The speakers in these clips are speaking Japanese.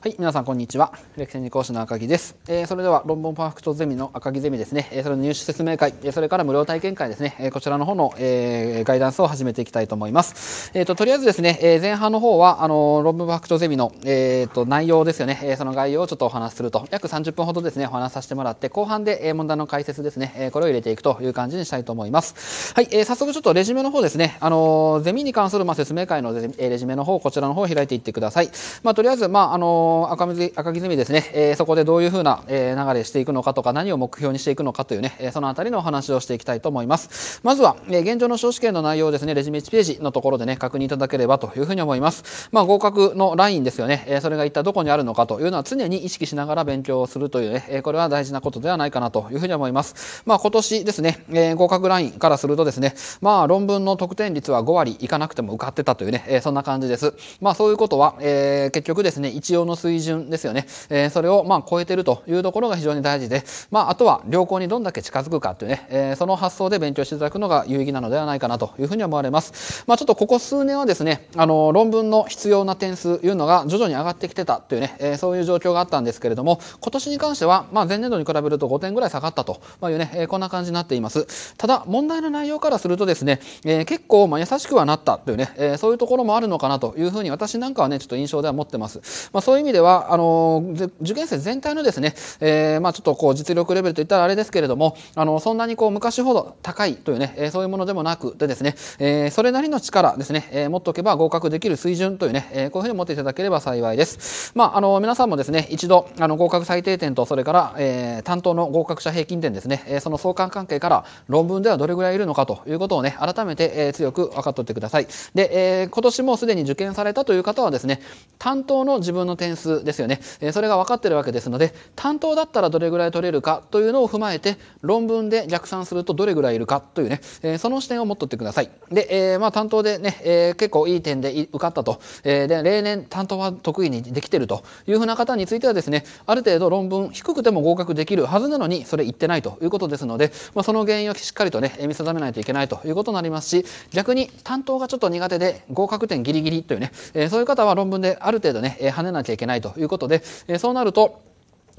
はい、皆さんこんにちは。レクセニ講師の赤木です。えー、それでは論文パーフェクトゼミの赤木ゼミですね、えー、それの入試説明会、えー、それから無料体験会ですね、えこちらの方の、えガイダンスを始めていきたいと思います。えっ、と、とりあえずですね、え前半の方は、あの論文パーフェクトゼミの、えっ、と、内容ですよね、えその概要をちょっとお話しすると、約30分ほどですね、お話しさせてもらって、後半で、え問題の解説ですね、えこれを入れていくという感じにしたいと思います。はい、え早速ちょっとレジュメの方ですね、あのゼミに関する、まあ、説明会のレジュメの方、こちらの方を開いていってください。まあ、とりあえず、まあ、あの赤水赤木積みですね、えー、そこでどういうふうな、えー、流れしていくのかとか何を目標にしていくのかというね、えー、そのあたりのお話をしていきたいと思いますまずは、えー、現状の小試験の内容ですねレジュメ1ページのところでね確認いただければというふうに思いますまあ合格のラインですよね、えー、それが一体どこにあるのかというのは常に意識しながら勉強をするというね、えー、これは大事なことではないかなというふうに思いますまあ今年ですね、えー、合格ラインからするとですねまあ論文の得点率は5割いかなくても受かってたというね、えー、そんな感じですまあそういうことは、えー、結局ですね一応の水準ですよね、えー、それをまあ超えてるというところが非常に大事で、まあ、あとは良好にどんだけ近づくかというね、えー、その発想で勉強していただくのが有意義なのではないかなというふうに思われます。まあ、ちょっとここ数年はですね、あの論文の必要な点数というのが徐々に上がってきてたというね、えー、そういう状況があったんですけれども、今年に関しては、まあ、前年度に比べると5点ぐらい下がったというね、えー、こんな感じになっています。ただ、問題の内容からするとですね、えー、結構まあ優しくはなったというね、えー、そういうところもあるのかなというふうに私なんかはね、ちょっと印象では持ってます。まあ、そういう意味味ではあの受験生全体のですね、えー、まあ、ちょっとこう実力レベルといったらあれですけれどもあのそんなにこう昔ほど高いというね、えそういうものでもなくてですね、えそれなりの力ですね、え持っておけば合格できる水準というね、えこういうふうに持っていただければ幸いです。まあ、あの皆さんもですね一度あの合格最低点とそれから、え担当の合格者平均点ですね、えその相関関係から論文ではどれぐらいいるのかということをね改めて、え強く分かっておいてください。で、え今年もすでに受験されたという方はですね担当の自分の点スですよね、それが分かってるわけですので担当だったらどれぐらい取れるかというのを踏まえて論文で逆算するとどれぐらいいるかというね、その視点を持っとってください。で、えまあ、担当でね、え結構いい点で受かったと、えで例年担当は得意にできてるというふうな方についてはですねある程度論文低くても合格できるはずなのにそれ言ってないということですので、まあ、その原因をしっかりとね見定めないといけないということになりますし逆に担当がちょっと苦手で合格点ギリギリというね、えそういう方は論文である程度ね跳ねなきゃいけないないということで、えそうなると、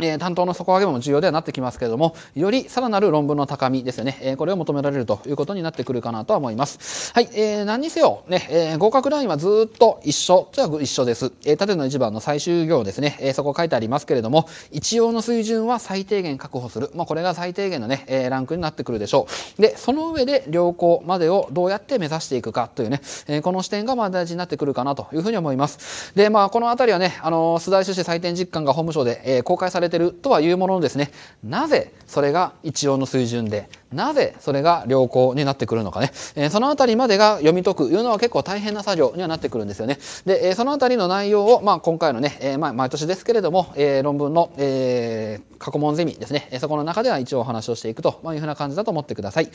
え担当の底上げも重要ではなってきますけれども、よりさらなる論文の高みですよね、えこれを求められるということになってくるかなとは思います。はい、えー、何にせよ、ね、え合格ラインはずっと一緒とは一緒です。え縦の一番の最終行ですね、えそこ書いてありますけれども、一応の水準は最低限確保する。まあ、これが最低限のね、えランクになってくるでしょう。で、その上で良好までをどうやって目指していくかというね、えこの視点がま大事になってくるかなというふうに思います。で、まあ、この辺りはね、あのー、出題修正採点実感が法務省で、え公開されれてるとはいうもののですねなぜそれが一応の水準でなぜそれが良好になってくるのかね、えー、その辺りまでが読み解くいうのは結構大変な作業にはなってくるんですよね。で、えー、その辺りの内容を、まあ、今回のね、えー、まあ、毎年ですけれども、えー、論文の、えー、過去問ゼミですね、そこの中では一応お話をしていくとまいうふうな感じだと思ってください。はい。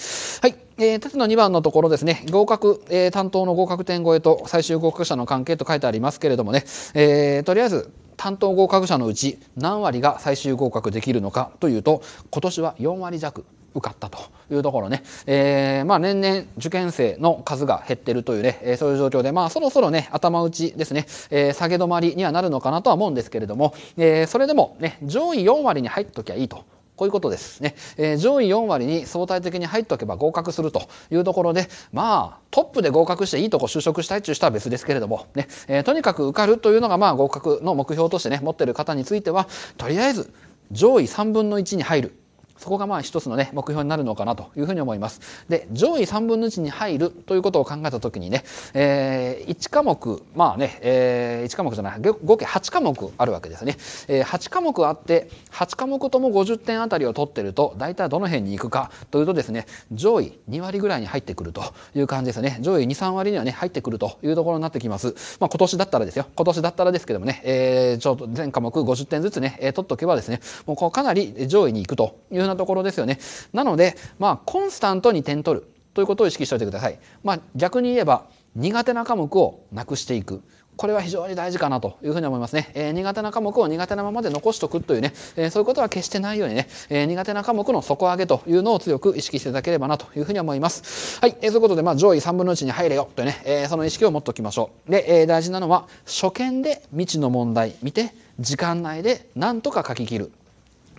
えー、縦の2番のところですね、合格、えー、担当の合格点超えと最終合格者の関係と書いてありますけれどもね、えー、とりあえず、担当合格者のうち何割が最終合格できるのかというと今年は4割弱受かったというところね、えー、まあ年々受験生の数が減ってるというね、えー、そういう状況で、まあそろそろね、頭打ちですね、えー、下げ止まりにはなるのかなとは思うんですけれども、えー、それでもね、上位4割に入っときゃいいとこういうことですね。えー、上位4割に相対的に入っておけば合格するというところで、まあ、トップで合格していいとこ就職したいっていう人は別ですけれども、ね、えー、とにかく受かるというのが、まあ、合格の目標としてね、持ってる方については、とりあえず、上位3分の1に入るそこがまあ一つのね、目標になるのかなというふうに思います。で、上位3分の1に入るということを考えたときにね、えー、1科目、まあね、えー、1科目じゃない、合計8科目あるわけですね。えー、8科目あって、8科目とも50点あたりを取ってると、大体どの辺に行くかというとですね、上位2割ぐらいに入ってくるという感じですね。上位2、3割にはね、入ってくるというところになってきます。まあ今年だったらですよ。今年だったらですけどもね、えー、ちょっと全科目50点ずつね、え取っとけばですね、もうかなり上位に行くというようななところですよね。なので、まあ、コンスタントに点取るということを意識しておいてください。まあ、逆に言えば、苦手な科目をなくしていく。これは非常に大事かなというふうに思いますね。えー、苦手な科目を苦手なままで残しておくというね、えー、そういうことは決してないようにね、えー、苦手な科目の底上げというのを強く意識していただければなというふうに思います。はい。えー、そういうことで、まあ、上位3分の1に入れよというね、えー、その意識を持っておきましょう。で、えー、大事なのは、初見で未知の問題見て、時間内でなんとか書き切る。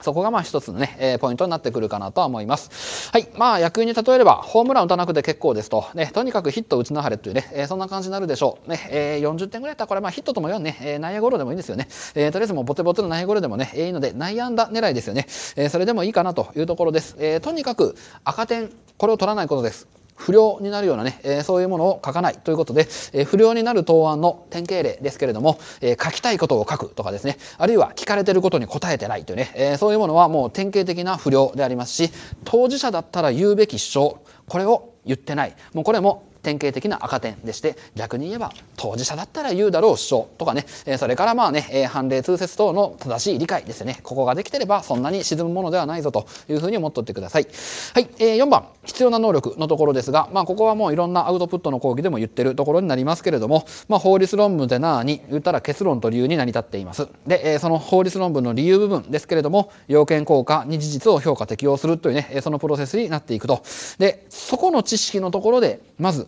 そこがまあ一つのね、えー、ポイントになってくるかなとは思います。はい。まあ野球に例えれば、ホームラン打たなくて結構ですと、ね、とにかくヒット打ちなはれというね、えー、そんな感じになるでしょう。ね、えー、40点ぐらいだったらこれまあヒットとも言わんね、えー、内野ゴロでもいいんですよね。えー、とりあえずもうボテボテの内野ゴロでもね、いいので内野安打狙いですよね。えー、それでもいいかなというところです。えー、とにかく赤点、これを取らないことです。不良になるようなね、えー、そういうものを書かないということで、えー、不良になる答案の典型例ですけれども、えー、書きたいことを書くとかですね、あるいは聞かれてることに答えてないというね、えそういうものはもう典型的な不良でありますし、当事者だったら言うべき主張、これを言ってない。もうこれも典型的な赤点でして、逆に言えば当事者だったら言うだろう主張とかね、えそれからまあね、え判例通説等の正しい理解ですね。ここができてればそんなに沈むものではないぞというふうに思っとってください。はい、えー、4番、必要な能力のところですが、まあここはもういろんなアウトプットの講義でも言ってるところになりますけれども、まあ法律論文でなーに言ったら結論と理由に成り立っています。で、えその法律論文の理由部分ですけれども、要件効果に事実を評価適用するというね、そのプロセスになっていくと。で、そこの知識のところで、まず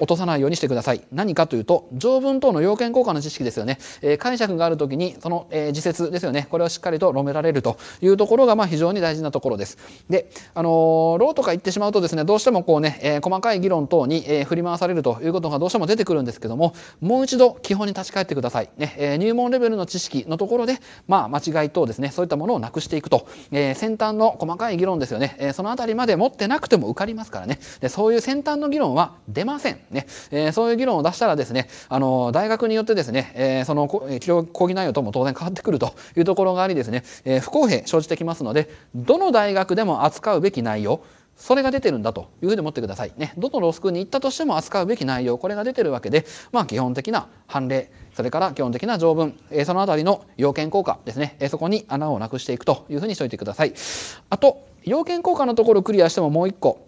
落とさないようにしてください。何かというと、条文等の要件効果の知識ですよね。えー、解釈があるときに、その、えー、自説ですよね。これをしっかりと論められるというところが、まあ、非常に大事なところです。で、あのー、ローとか言ってしまうとですね、どうしてもこうね、えー、細かい議論等に、えー、振り回されるということがどうしても出てくるんですけども、もう一度基本に立ち返ってください。ね、えー、入門レベルの知識のところで、まあ、間違い等ですね、そういったものをなくしていくと。えー、先端の細かい議論ですよね。えー、そのあたりまで持ってなくても受かりますからね。でそういう先端の議論は出ません。ね、えー、そういう議論を出したらですね、あの、大学によってですね、えー、その講義内容とも当然変わってくるというところがありですね、えー、不公平生じてきますので、どの大学でも扱うべき内容、それが出てるんだというふうに思ってください。ね、どのロスクに行ったとしても扱うべき内容、これが出てるわけで、まあ基本的な判例、それから基本的な条文、えそのあたりの要件効果ですね、えそこに穴をなくしていくというふうにしておいてください。あと、要件効果のところをクリアしてももう一個、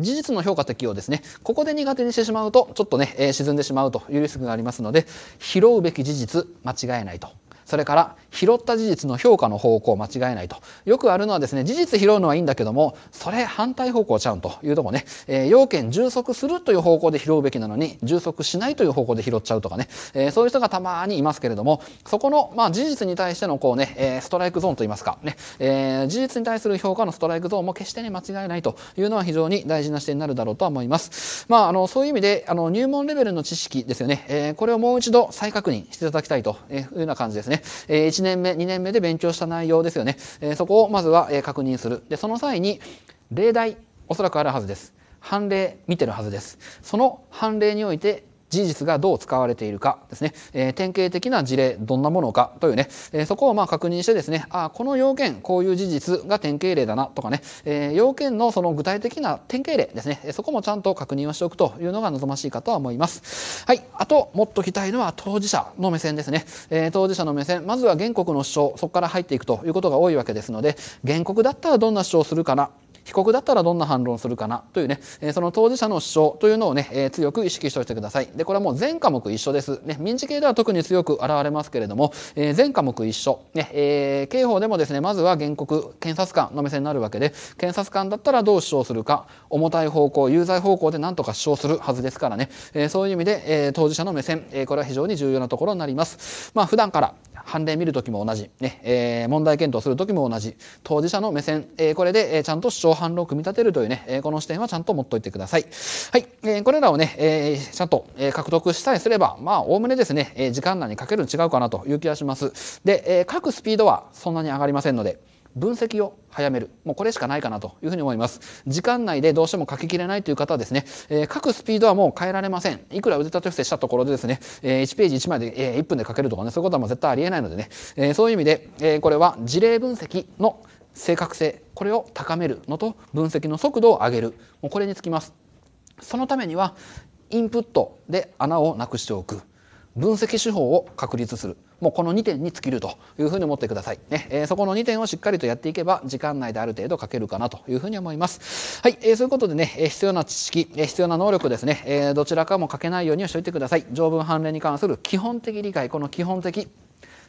事実の評価適用ですね。ここで苦手にしてしまうと、ちょっとね、えー、沈んでしまうというリスクがありますので、拾うべき事実、間違えないとそれから拾った事実の評価の方向を間違えないとよくあるのはですね事実拾うのはいいんだけどもそれ反対方向ちゃうんというとこね、えー、要件充足するという方向で拾うべきなのに充足しないという方向で拾っちゃうとかね、えー、そういう人がたまにいますけれどもそこの、まあ、事実に対してのこうね、えー、ストライクゾーンといいますかね、え事実に対する評価のストライクゾーンも決してね間違えないというのは非常に大事な視点になるだろうとは思います。まあ、あのそういう意味であの入門レベルの知識ですよね、えこれをもう一度再確認していただきたいというような感じですね。ね。え1年目、2年目で勉強した内容ですよね。えそこをまずは、え確認する。で、その際に、例題、おそらくあるはずです。判例見てるはずです。その判例において事実がどう使われているかですね、えー、典型的な事例どんなものかというね、えー、そこをまあ確認してですねあこの要件こういう事実が典型例だなとかね、えー、要件のその具体的な典型例ですねそこもちゃんと確認をしておくというのが望ましいかとは思います。はい、あともっと聞きたいのは当事者の目線ですね、えー、当事者の目線まずは原告の主張そこから入っていくということが多いわけですので原告だったらどんな主張をするかな被告だったらどんな反論するかなというね、その当事者の主張というのをね、強く意識しておいてください。で、これはもう全科目一緒です。ね、民事系では特に強く現れますけれども、全科目一緒。ね、え刑法でもですね、まずは原告、検察官の目線になるわけで、検察官だったらどう主張するか、重たい方向、有罪方向で何とか主張するはずですからね、そういう意味で、当事者の目線、これは非常に重要なところになります。まあ、普段から判例見る時も同じ、ねえー、問題検討する時も同じ当事者の目線、えー、これで、えー、ちゃんと主張反論を組み立てるというね、えー、この視点はちゃんと持っといてください。はい、えー、これらをね、えー、ちゃんと、えー、獲得したりすればまあおおむねですね、えー、時間内にかけるの違うかなという気がします。で、えー、書くスピードはそんなに上がりませんので。分析を早める。もうこれしかないかなというふうに思います。時間内でどうしても書ききれないという方はですね、えー、書くスピードはもう変えられません。いくら腕立て伏せしたところでですね、えー、1ページ1枚で、えー、1分で書けるとかね、そういうことはもう絶対ありえないのでね、えー、そういう意味で、えー、これは事例分析の正確性、これを高めるのと分析の速度を上げる。もうこれにつきます。そのためには、インプットで穴をなくしておく。分析手法を確立する。もうこの2点に尽きるというふうに思ってください。ね、えー、そこの2点をしっかりとやっていけば、時間内である程度書けるかなというふうに思います。はい、えー、そういうことでね、えー、必要な知識、えー、必要な能力ですね、えー、どちらかも書けないようにしておいてください。条文判例に関する基本的理解、この基本的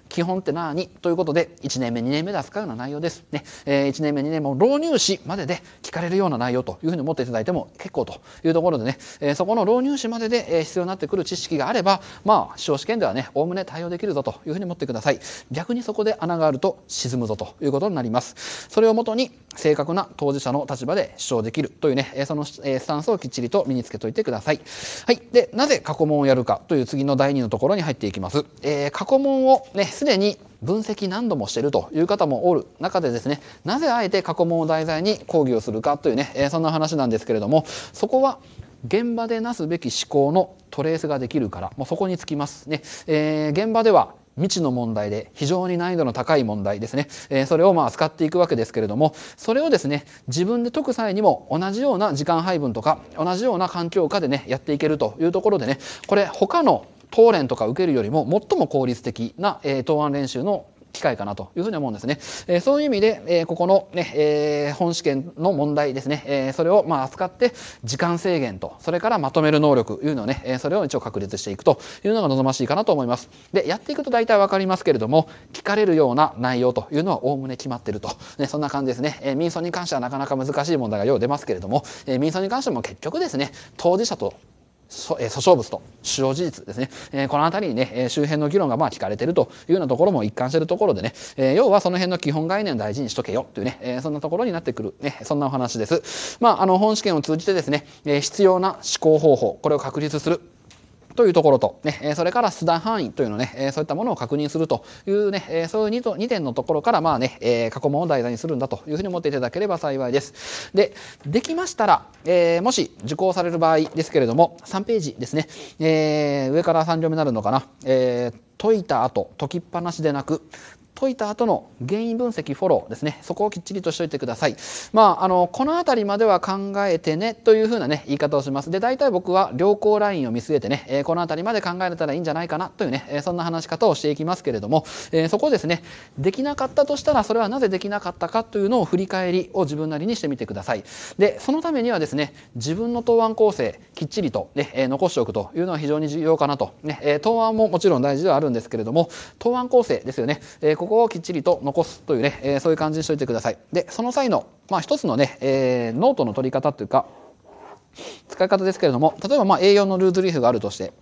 基本って何ということで1年目2年目で扱うような内容です。ねえー、1年目2年目も浪入試までで聞かれるような内容というふうに思っていただいても結構というところでね、えー、そこの浪入試までで、え必要になってくる知識があればまあ司法試験ではねおおむね対応できるぞというふうに思ってください。逆にそこで穴があると沈むぞということになります。それをもとに正確な当事者の立場で主張できるというね、えその、えスタンスをきっちりと身につけといてください。はい、でなぜ過去問をやるかという次の第2のところに入っていきます。えー、過去問をねすでに分析何度もしてるという方もおる中でですねなぜあえて過去問を題材に講義をするかというね、えそんな話なんですけれどもそこは現場でなすべき思考のトレースができるからもうそこにつきますね、えー、現場では未知の問題で非常に難易度の高い問題ですね、えー、それをまあ使っていくわけですけれどもそれをですね自分で解く際にも同じような時間配分とか同じような環境下でねやっていけるというところでねこれ他の東連とか受けるよりも最も効率的な、えー、答案練習の機会かなというふうに思うんですね。えー、そういう意味で、えー、ここのね、えー、本試験の問題ですね、えそれをまあ扱って時間制限とそれからまとめる能力というのをね、えそれを一応確立していくというのが望ましいかなと思います。でやっていくと大体分かりますけれども聞かれるような内容というのはおおむね決まっていると、ね、そんな感じですね、え民訴に関してはなかなか難しい問題がよう出ますけれども、え民訴に関しても結局ですね当事者と訴訟物と主要事実ですね、えこの辺りにね周辺の議論がまあ聞かれてるというようなところも一貫してるところでね、え要はその辺の基本概念を大事にしとけよというね、えそんなところになってくる、ね、そんなお話です。まあ、あの本試験を通じてですね、え必要な思考方法これを確立するというところと、ね、それから出題範囲というのね、そういったものを確認するというね、そういう 2, 点のところからまあね、過去問を題材にするんだというふうに思っていただければ幸いです。で、できましたら、もし受講される場合ですけれども、3ページですね、上から3行目になるのかな、解いた後解きっぱなしでなく解いた後の原因分析フォローですねそこをきっちりとしといてくださいまああのこの辺りまでは考えてねというふうなね言い方をしますで大体僕は良好ラインを見据えてね、えー、この辺りまで考えれたらいいんじゃないかなというね、えー、そんな話し方をしていきますけれども、えー、そこですねできなかったとしたらそれはなぜできなかったかというのを振り返りを自分なりにしてみてくださいでそのためにはですね自分の答案構成きっちりとね、え残しておくというのは非常に重要かなとね、え答案ももちろん大事ではあるんですけれども答案構成ですよね、えこここをきっちりと残すというね、えー、そういう感じにしといてください。で、その際の、まあ一つのね、えー、ノートの取り方というか、使い方ですけれども、例えばまあ A4 のルーズリーフがあるとして、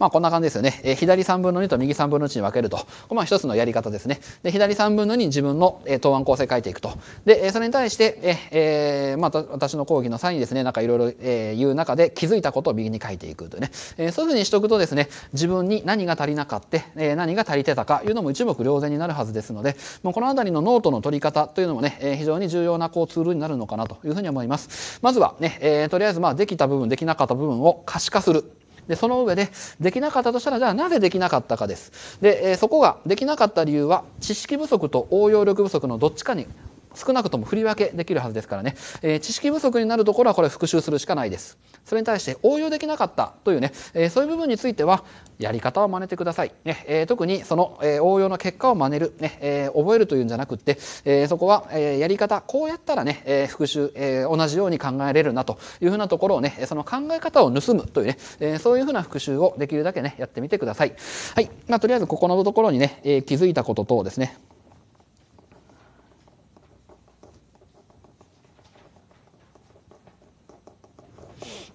まあこんな感じですよね。えー、左3分の2と右3分の1に分けると。まあ一つのやり方ですね。で、左3分の2に自分の、えー、答案構成書いていくと。で、えそれに対して、ええー、まあ私の講義の際にですね、なんかいろいろ言う中で気づいたことを右に書いていくというね。えそういうふうにしとくとですね、自分に何が足りなかって、え何が足りてたかいうのも一目瞭然になるはずですので、もうこのあたりのノートの取り方というのもね、え非常に重要なこうツールになるのかなというふうに思います。まずはね、えとりあえずまあできた部分、できなかった部分を可視化する。で、その上で、できなかったとしたら、じゃあなぜできなかったかです。で、えそこができなかった理由は、知識不足と応用力不足のどっちかに少なくとも振り分けできるはずですからね、えー、知識不足になるところはこれ復習するしかないです。それに対して応用できなかったというね、えー、そういう部分についてはやり方を真似てください。ねえー、特にその、え応用の結果を真似る、ねえ覚えるというんじゃなくって、えそこは、えやり方こうやったらね、え復習、え同じように考えれるなというふうなところをねその考え方を盗むというね、えそういうふうな復習をできるだけねやってみてください。はいまあ、とりあえずここのところにね、え気づいたこと等ですね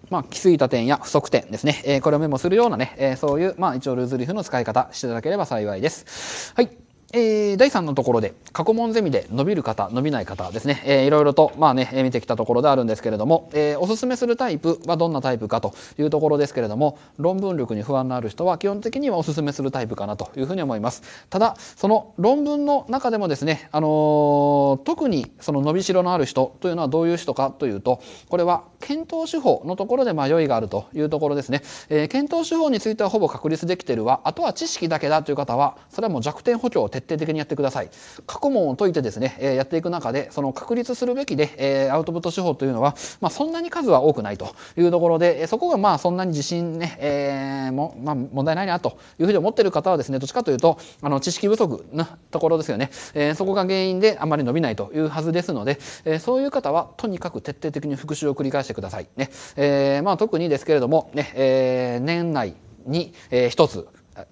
まあ、気づいた点や不足点ですね、えー、これをメモするようなね、えー、そういう、まあ、一応ルーズリーフの使い方していただければ幸いです。はい。えー、第3のところで過去問ゼミで伸びる方伸びない方ですね、えー、いろいろと、まあね、見てきたところであるんですけれども、えー、おすすめするタイプはどんなタイプかというところですけれども論文力に不安のある人は基本的にはおすすめするタイプかなというふうに思いますただその論文の中でもですね、あのー、特にその伸びしろのある人というのはどういう人かというとこれは検討手法のところで迷いがあるというところですね、えー、検討手法についてはほぼ確立できてるわあとは知識だけだという方はそれはもう弱点補強を徹底的にやってください。過去問を解いてですね、えやっていく中で、その確立するべきで、えアウトプット手法というのは、まあ、そんなに数は多くないというところで、そこがまあそんなに自信ね、えー、も、まあ、問題ないなというふうに思ってる方はですね、どっちかというと、あの、知識不足なところですよね。えー、そこが原因であまり伸びないというはずですので、えー、そういう方はとにかく徹底的に復習を繰り返してください。ね。えー、まあ特にですけれども、ね、えー、年内に、えー、一つ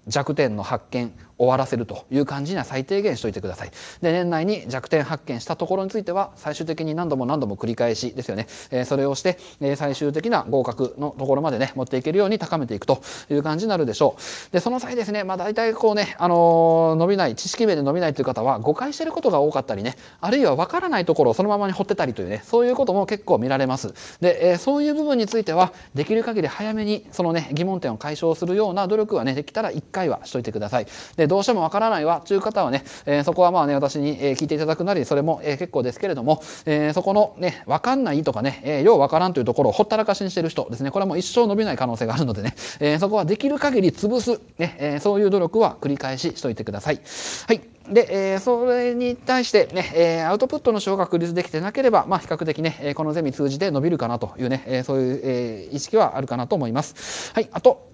弱点の発見終わらせるという感じには最低限しといてください。で年内に弱点発見したところについては最終的に何度も何度も繰り返しですよね、えそれをして、え最終的な合格のところまでね持っていけるように高めていくという感じになるでしょう。でその際ですね、まあ、大体こうね、あのー、伸びない知識面で伸びないという方は誤解してることが多かったりねあるいは分からないところをそのままに掘ってたりというねそういうことも結構見られます。で、えそういう部分についてはできる限り早めにそのね疑問点を解消するような努力はねできたら1回はしといてください。でえどうしてもわからないわという方はね、えそこはまあね、私に、え聞いていただくなり、それも、え結構ですけれども、えそこのね、わかんないとかね、えようわからんというところをほったらかしにしてる人ですね、これはもう一生伸びない可能性があるのでね、えそこはできる限り潰す、ねえそういう努力は繰り返ししといてください。はい。で、えー、それに対してね、えー、アウトプットの小用が確立できてなければ、まあ、比較的ね、えこのゼミ通じて伸びるかなというね、えそういう、え意識はあるかなと思います。はい、あと、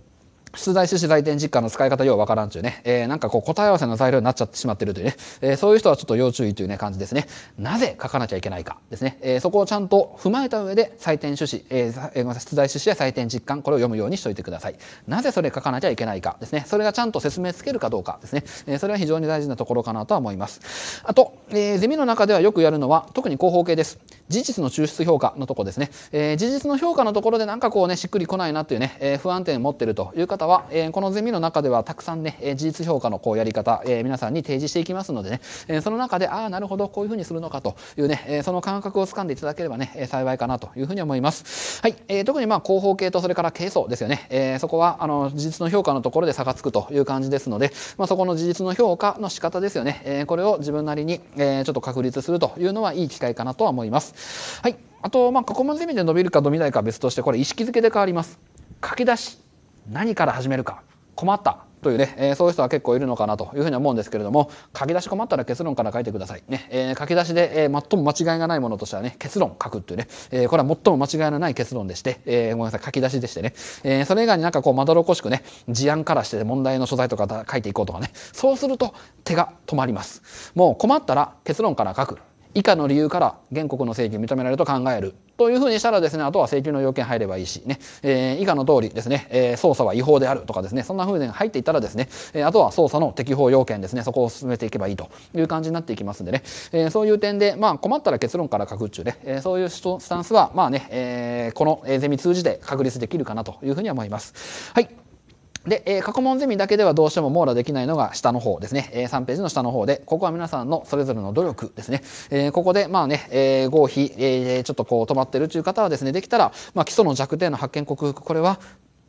出題趣旨採点実感の使い方ようわからんちゅうね、えー、なんかこう答え合わせの材料になっちゃってしまってるというね、えー、そういう人はちょっと要注意というね感じですね。なぜ書かなきゃいけないかですね、えー、そこをちゃんと踏まえた上で採点趣旨、えー、え出題趣旨や採点実感これを読むようにしておいてください。なぜそれ書かなきゃいけないかですね、それがちゃんと説明つけるかどうかですね、えー、それは非常に大事なところかなとは思います。あと、えー、ゼミの中ではよくやるのは特に広報系です。事実の抽出評価のとこですね、えー、事実の評価のところでなんかこうねしっくりこないなというね、えー、不安定持っているという方方は、えこのゼミの中ではたくさんね、え事実評価のこうやり方、え皆さんに提示していきますのでね、えその中で、ああ、なるほど、こういうふうにするのかというね、えその感覚をつかんでいただければね、幸いかなというふうに思います。はい、え特にまあ、広報系とそれから係争ですよね、えそこは、あの、事実の評価のところで差がつくという感じですので、まあ、そこの事実の評価の仕方ですよね、えこれを自分なりに、えちょっと確立するというのはいい機会かなとは思います。はい。あと、まあ、過去問ゼミで伸びるか伸びないか別として、これ意識づけで変わります。書き出し何から始めるか困ったというね、えー、そういう人は結構いるのかなというふうに思うんですけれども書き出し困ったら結論から書いてください、ねえー、書き出しで、えー、最も間違いがないものとしてはね結論書くっていうね、えー、これは最も間違いのない結論でして、えー、ごめんなさい書き出しでしてね、えー、それ以外になんかこうまどろこしくね事案からして問題の所在とか書いていこうとかねそうすると手が止まりますもう困ったら結論から書く以下の理由から原告の請求認められると考えるというふうにしたらですね、あとは請求の要件入ればいいし、ね、えー、以下の通りですね、えー、捜査は違法であるとかですね、そんなふうに入っていたらですね、えー、あとは捜査の適法要件ですね、そこを進めていけばいいという感じになっていきますんでね、えー、そういう点で、まあ困ったら結論から書くっちゅうね、えー、そういうスタンスは、まあね、えー、このゼミ通じて確立できるかなというふうには思います。はい。で、え過去問ゼミだけではどうしても網羅できないのが下の方ですね。え3ページの下の方で、ここは皆さんのそれぞれの努力ですね。えここで、まあね、え合否、えちょっとこう止まってるという方はですね、できたら、まあ、基礎の弱点の発見克服、これは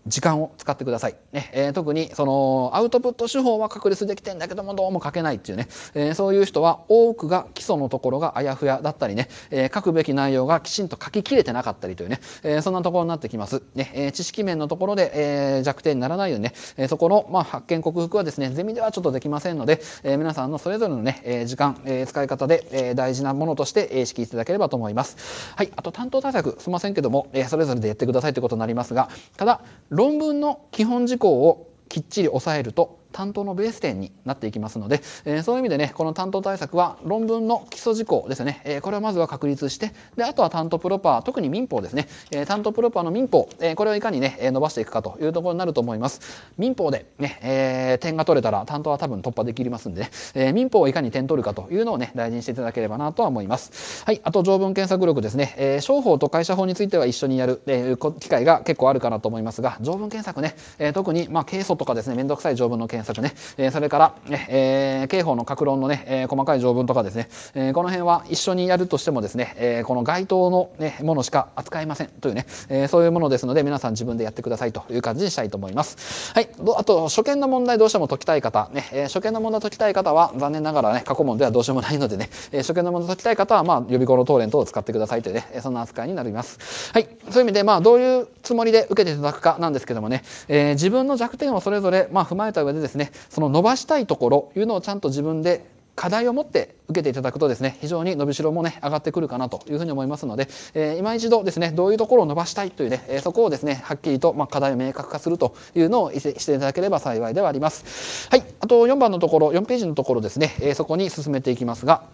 時間を使ってください。ねえー、特にそのアウトプット手法は確立できてんだけどもどうも書けないっていうね、えー、そういう人は多くが基礎のところがあやふやだったりね、えー、書くべき内容がきちんと書ききれてなかったりというね、えそんなところになってきます。ねえ知識面のところで、え弱点にならないようにね、えそこの、まあ、発見克服はですねゼミではちょっとできませんので、え皆さんのそれぞれのね、え時間、え使い方で、え大事なものとして意識いただければと思います。はい、あと担当対策すいませんけども、えそれぞれでやってくださいということになりますがただ論文の基本事項をきっちり押さえると担当のベース点になっていきますので、えー、そういう意味でねこの担当対策は論文の基礎事項ですね、えー、これをまずは確立してであとは担当プロパー特に民法ですね、えー、担当プロパーの民法、えこれをいかにね、え伸ばしていくかというところになると思います民法でね、え点が取れたら担当は多分突破できますんで、ね、え民法をいかに点取るかというのをね大事にしていただければなとは思いますはいあと条文検索力ですね、え商法と会社法については一緒にやる、え機会が結構あるかなと思いますが条文検索ね、え特にまあ、経訴とかですね面倒くさい条文の検索検査所ね、えー、それから、ね、えー、刑法の各論のね、えー、細かい条文とかですね、えー、この辺は一緒にやるとしてもですね、えー、この該当の、ね、ものしか扱いませんというね、えー、そういうものですので皆さん自分でやってくださいという感じにしたいと思います。はい、あと初見の問題どうしても解きたい方、ね、えー、初見の問題解きたい方は残念ながらね過去問ではどうしようもないのでね、えー、初見の問題解きたい方はまあ予備校の答練等を使ってくださいというねえそんな扱いになります。はい、そういう意味でまあどういうつもりで受けていただくかなんですけどもね、えー、自分の弱点をそれぞれまあ踏まえた上でですねですねその伸ばしたいところいうのをちゃんと自分で課題を持って受けていただくとですね非常に伸びしろもね上がってくるかなというふうに思いますので、えー、今一度ですねどういうところを伸ばしたいというね、えー、そこをですねはっきりと、まあ、課題を明確化するというのをしていただければ幸いではありますはいあと4番のところ4ページのところですね、えー、そこに進めていきますが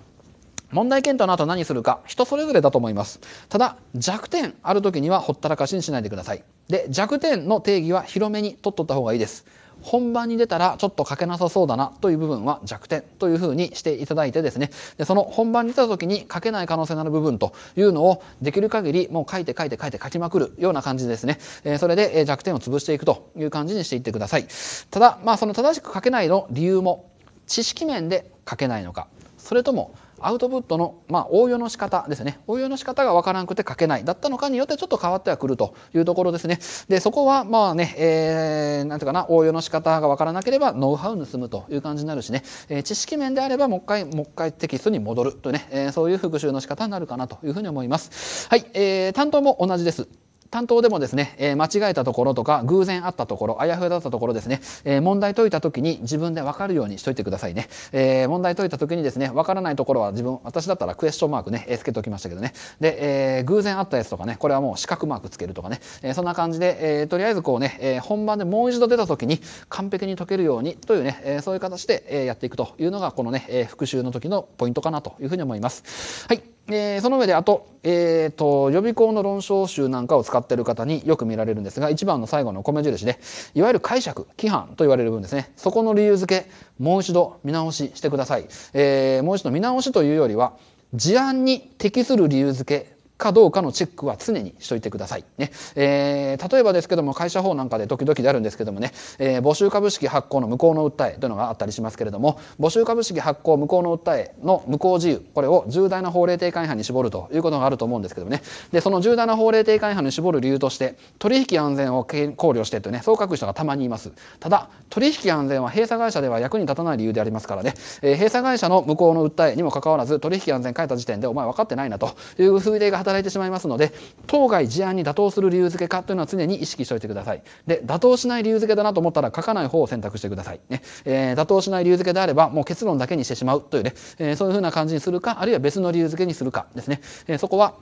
問題検討の後何するか人それぞれだと思いますただ弱点ある時にはほったらかしにしないでくださいで弱点の定義は広めに取っとった方がいいです本番に出たらちょっと書けなさそうだなという部分は弱点というふうにしていただいてですね、でその本番に出た時に書けない可能性のある部分というのをできる限りもう書いて書いて書いて書きまくるような感じですね。えそれで弱点を潰していくという感じにしていってください。ただ、まあその正しく書けないの理由も知識面で書けないのか、それともアウトプットの、まあ、応用の仕方ですね応用の仕方が分からなくて書けないだったのかによってちょっと変わってはくるというところですねでそこはまあね、えー、なんていうかな応用の仕方が分からなければノウハウ盗むという感じになるしね、えー、知識面であればもう一回もう一回テキストに戻るというね、えー、そういう復習の仕方になるかなというふうに思いますはい、えー、担当も同じです担当でもですね、えー、間違えたところとか、偶然あったところ、あやふやだったところですね、えー、問題解いた時に自分で分かるようにしといてくださいね。えー、問題解いた時にですね、分からないところは自分、私だったらクエスチョンマークね、えつけておきましたけどね。で、え偶然あったやつとかね、これはもう四角マークつけるとかね、えそんな感じで、えとりあえずこうね、え本番でもう一度出た時に完璧に解けるようにというね、えそういう形で、えやっていくというのが、このね、え復習の時のポイントかなというふうに思います。はい。えー、その上であと、えっ、ー、と、予備校の論証集なんかを使っている方によく見られるんですが、一番の最後の米印で、いわゆる解釈、規範と言われる部分ですね。そこの理由付け、もう一度見直ししてください。えー、もう一度見直しというよりは、事案に適する理由付けかどうかのチェックは常にしといてください。ね。えー、例えばですけども、会社法なんかで時々であるんですけどもね、えー、募集株式発行の無効の訴えというのがあったりしますけれども、募集株式発行無効の訴えの無効事由、これを重大な法令定款違反に絞るということがあると思うんですけどもね。で、その重大な法令定款違反に絞る理由として、取引安全を考慮してとね、そう書く人がたまにいます。ただ、取引安全は閉鎖会社では役に立たない理由でありますからね、えー、閉鎖会社の無効の訴えにもかかわらず、取引安全書いた時点でお前分かってないなという風例が働いてしまいますので当該事案に妥当する理由付けかというのは常に意識しておいてくださいで妥当しない理由付けだなと思ったら書かない方を選択してくださいね、えー、妥当しない理由付けであればもう結論だけにしてしまうというね、えー、そういうふうな感じにするかあるいは別の理由付けにするかですね、えー、そこは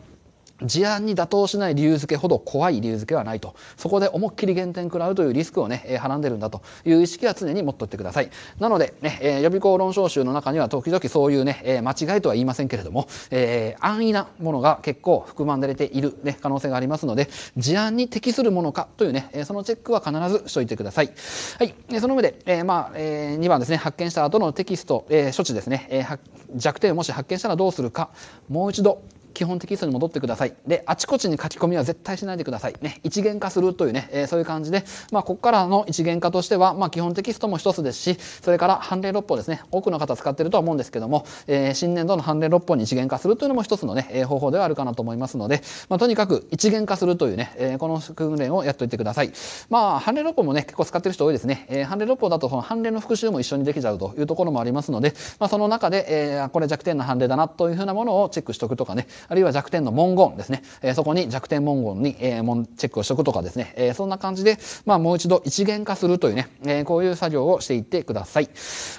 事案に妥当しない理由付けほど怖い理由付けはないと。そこで思いっきり減点食らうというリスクをね、はらんでるんだという意識は常に持っとってください。なので、ね、え予備校論証集の中には時々そういうね、え間違いとは言いませんけれども、えー、安易なものが結構含まれている、ね、可能性がありますので、事案に適するものかというね、そのチェックは必ずしといてください。はい。その上で、えー、まあ、えー、2番ですね、発見した後のテキスト、えー、処置ですね、えー、弱点をもし発見したらどうするか、もう一度基本テキストに戻ってください。で、あちこちに書き込みは絶対しないでください。ね、一元化するというね、えー、そういう感じで、まあ、ここからの一元化としては、まあ、基本テキストも一つですし、それから判例六法ですね、多くの方使ってるとは思うんですけども、えー、新年度の判例六法に一元化するというのも一つのね、えー、方法ではあるかなと思いますので、まあ、とにかく一元化するというね、えー、この訓練をやっといてください。まあ、判例六法もね、結構使ってる人多いですね。えー、判例六法だと、その判例の復習も一緒にできちゃうというところもありますので、まあ、その中で、えー、これ弱点の判例だなというふうなものをチェックしておくとかね、あるいは弱点の文言ですね、えー、そこに弱点文言に、えー、チェックをしておくとかですね、えー、そんな感じで、まあ、もう一度一元化するというね、えー、こういう作業をしていってください。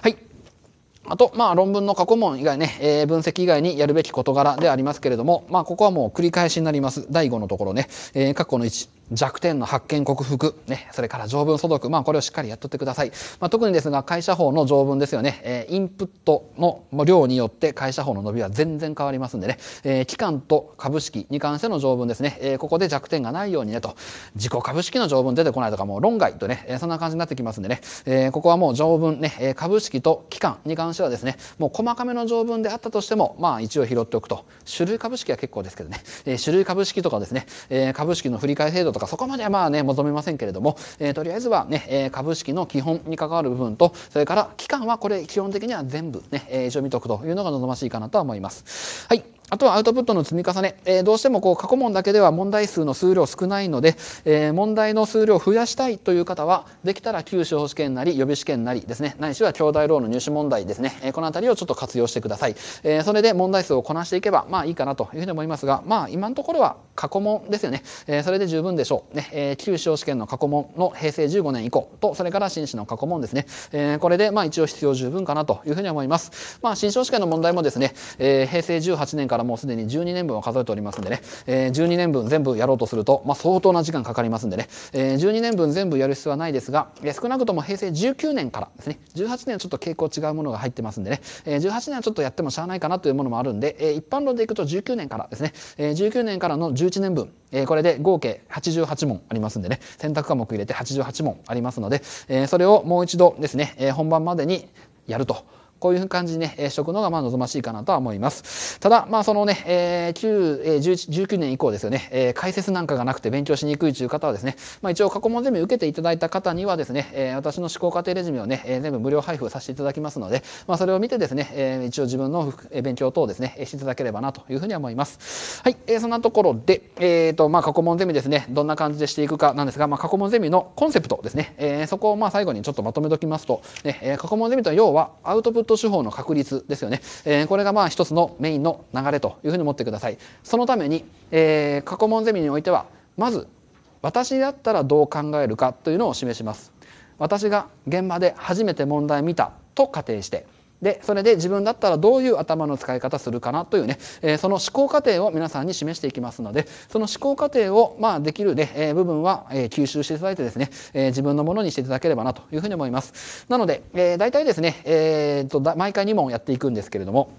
はい。あと、まあ、論文の過去問以外ね、えー、分析以外にやるべき事柄でありますけれども、まあ、ここはもう繰り返しになります。第5のところね、えー、過去の1、弱点の発見克服、ね、それから条文素読、まあ、これをしっかりやっとってください。まあ、特にですが、会社法の条文ですよね、えー、インプットの量によって会社法の伸びは全然変わりますんでね、えー、期間と株式に関しての条文ですね、えー、ここで弱点がないようにねと、自己株式の条文出てこないとか、もう論外とね、えー、そんな感じになってきますんでね、えー、ここはもう条文ね、株式と期間に関してはですね、もう細かめの条文であったとしても、まあ一応拾っておくと、種類株式は結構ですけどね、えー、種類株式とかですね、えー、株式の振り替え制度とかそこまではまあね望めませんけれども、えー、とりあえずはね、えー、株式の基本に関わる部分とそれから期間はこれ基本的には全部ね、えー、一応見とくというのが望ましいかなとは思います。はいあとはアウトプットの積み重ね、えー、どうしてもこう過去問だけでは問題数の数量少ないので、えー、問題の数量を増やしたいという方はできたら旧司法試験なり予備試験なりですねないしは兄弟ローの入試問題ですね、えー、この辺りをちょっと活用してください、えそれで問題数をこなしていけばまあいいかなというふうに思いますがまあ今のところは過去問ですよね、えそれで十分でしょうね、え旧司法試験の過去問の平成15年以降とそれから新士の過去問ですね、えこれでまあ一応必要十分かなというふうに思いますまあ新試試験の問題もですね、え平成18年からからもうすでに12年分を数えておりますんでね、えー、12年分全部やろうとすると、まあ、相当な時間かかりますんでね、えー、12年分全部やる必要はないですが、えー、少なくとも平成19年からですね、18年はちょっと傾向違うものが入ってますんでね、えー、18年はちょっとやってもしゃあないかなというものもあるんで、えー、一般論でいくと19年からですね、えー、19年からの11年分、えー、これで合計88問ありますんでね、選択科目入れて88問ありますので、えー、それをもう一度ですね、えー、本番までにやると。こういう感じにね、しとくのがまあ望ましいかなとは思います。ただ、まあそのね、えー、9、えー、19年以降ですよね、えー、解説なんかがなくて勉強しにくいという方はですね、まあ一応過去問全部受けていただいた方にはですね、えー、私の思考過程レジュメをね、えー、全部無料配布させていただきますので、まあそれを見てですね、えー、一応自分の勉強等をですね、していただければなというふうに思います。はい、えー、そんなところで、えっ、ー、と、まあ過去問ゼミですね、どんな感じでしていくかなんですが、まあ過去問ゼミのコンセプトですね、えー、そこをまあ最後にちょっとまとめときますと、ね、過去問ゼミとは要はアウトプットト手法の確立ですよね、えー、これがまあ一つのメインの流れというふうに思ってくださいそのために、えー、過去問ゼミにおいてはまず私だったらどう考えるかというのを示します私が現場で初めて問題見たと仮定してでそれで自分だったらどういう頭の使い方するかなというね、えー、その思考過程を皆さんに示していきますのでその思考過程を、まあ、できるで、えー、部分は、えー、吸収していただいてですね、え自分のものにしていただければなというふうに思いますなので、え大体ですね、えーと、毎回2問やっていくんですけれども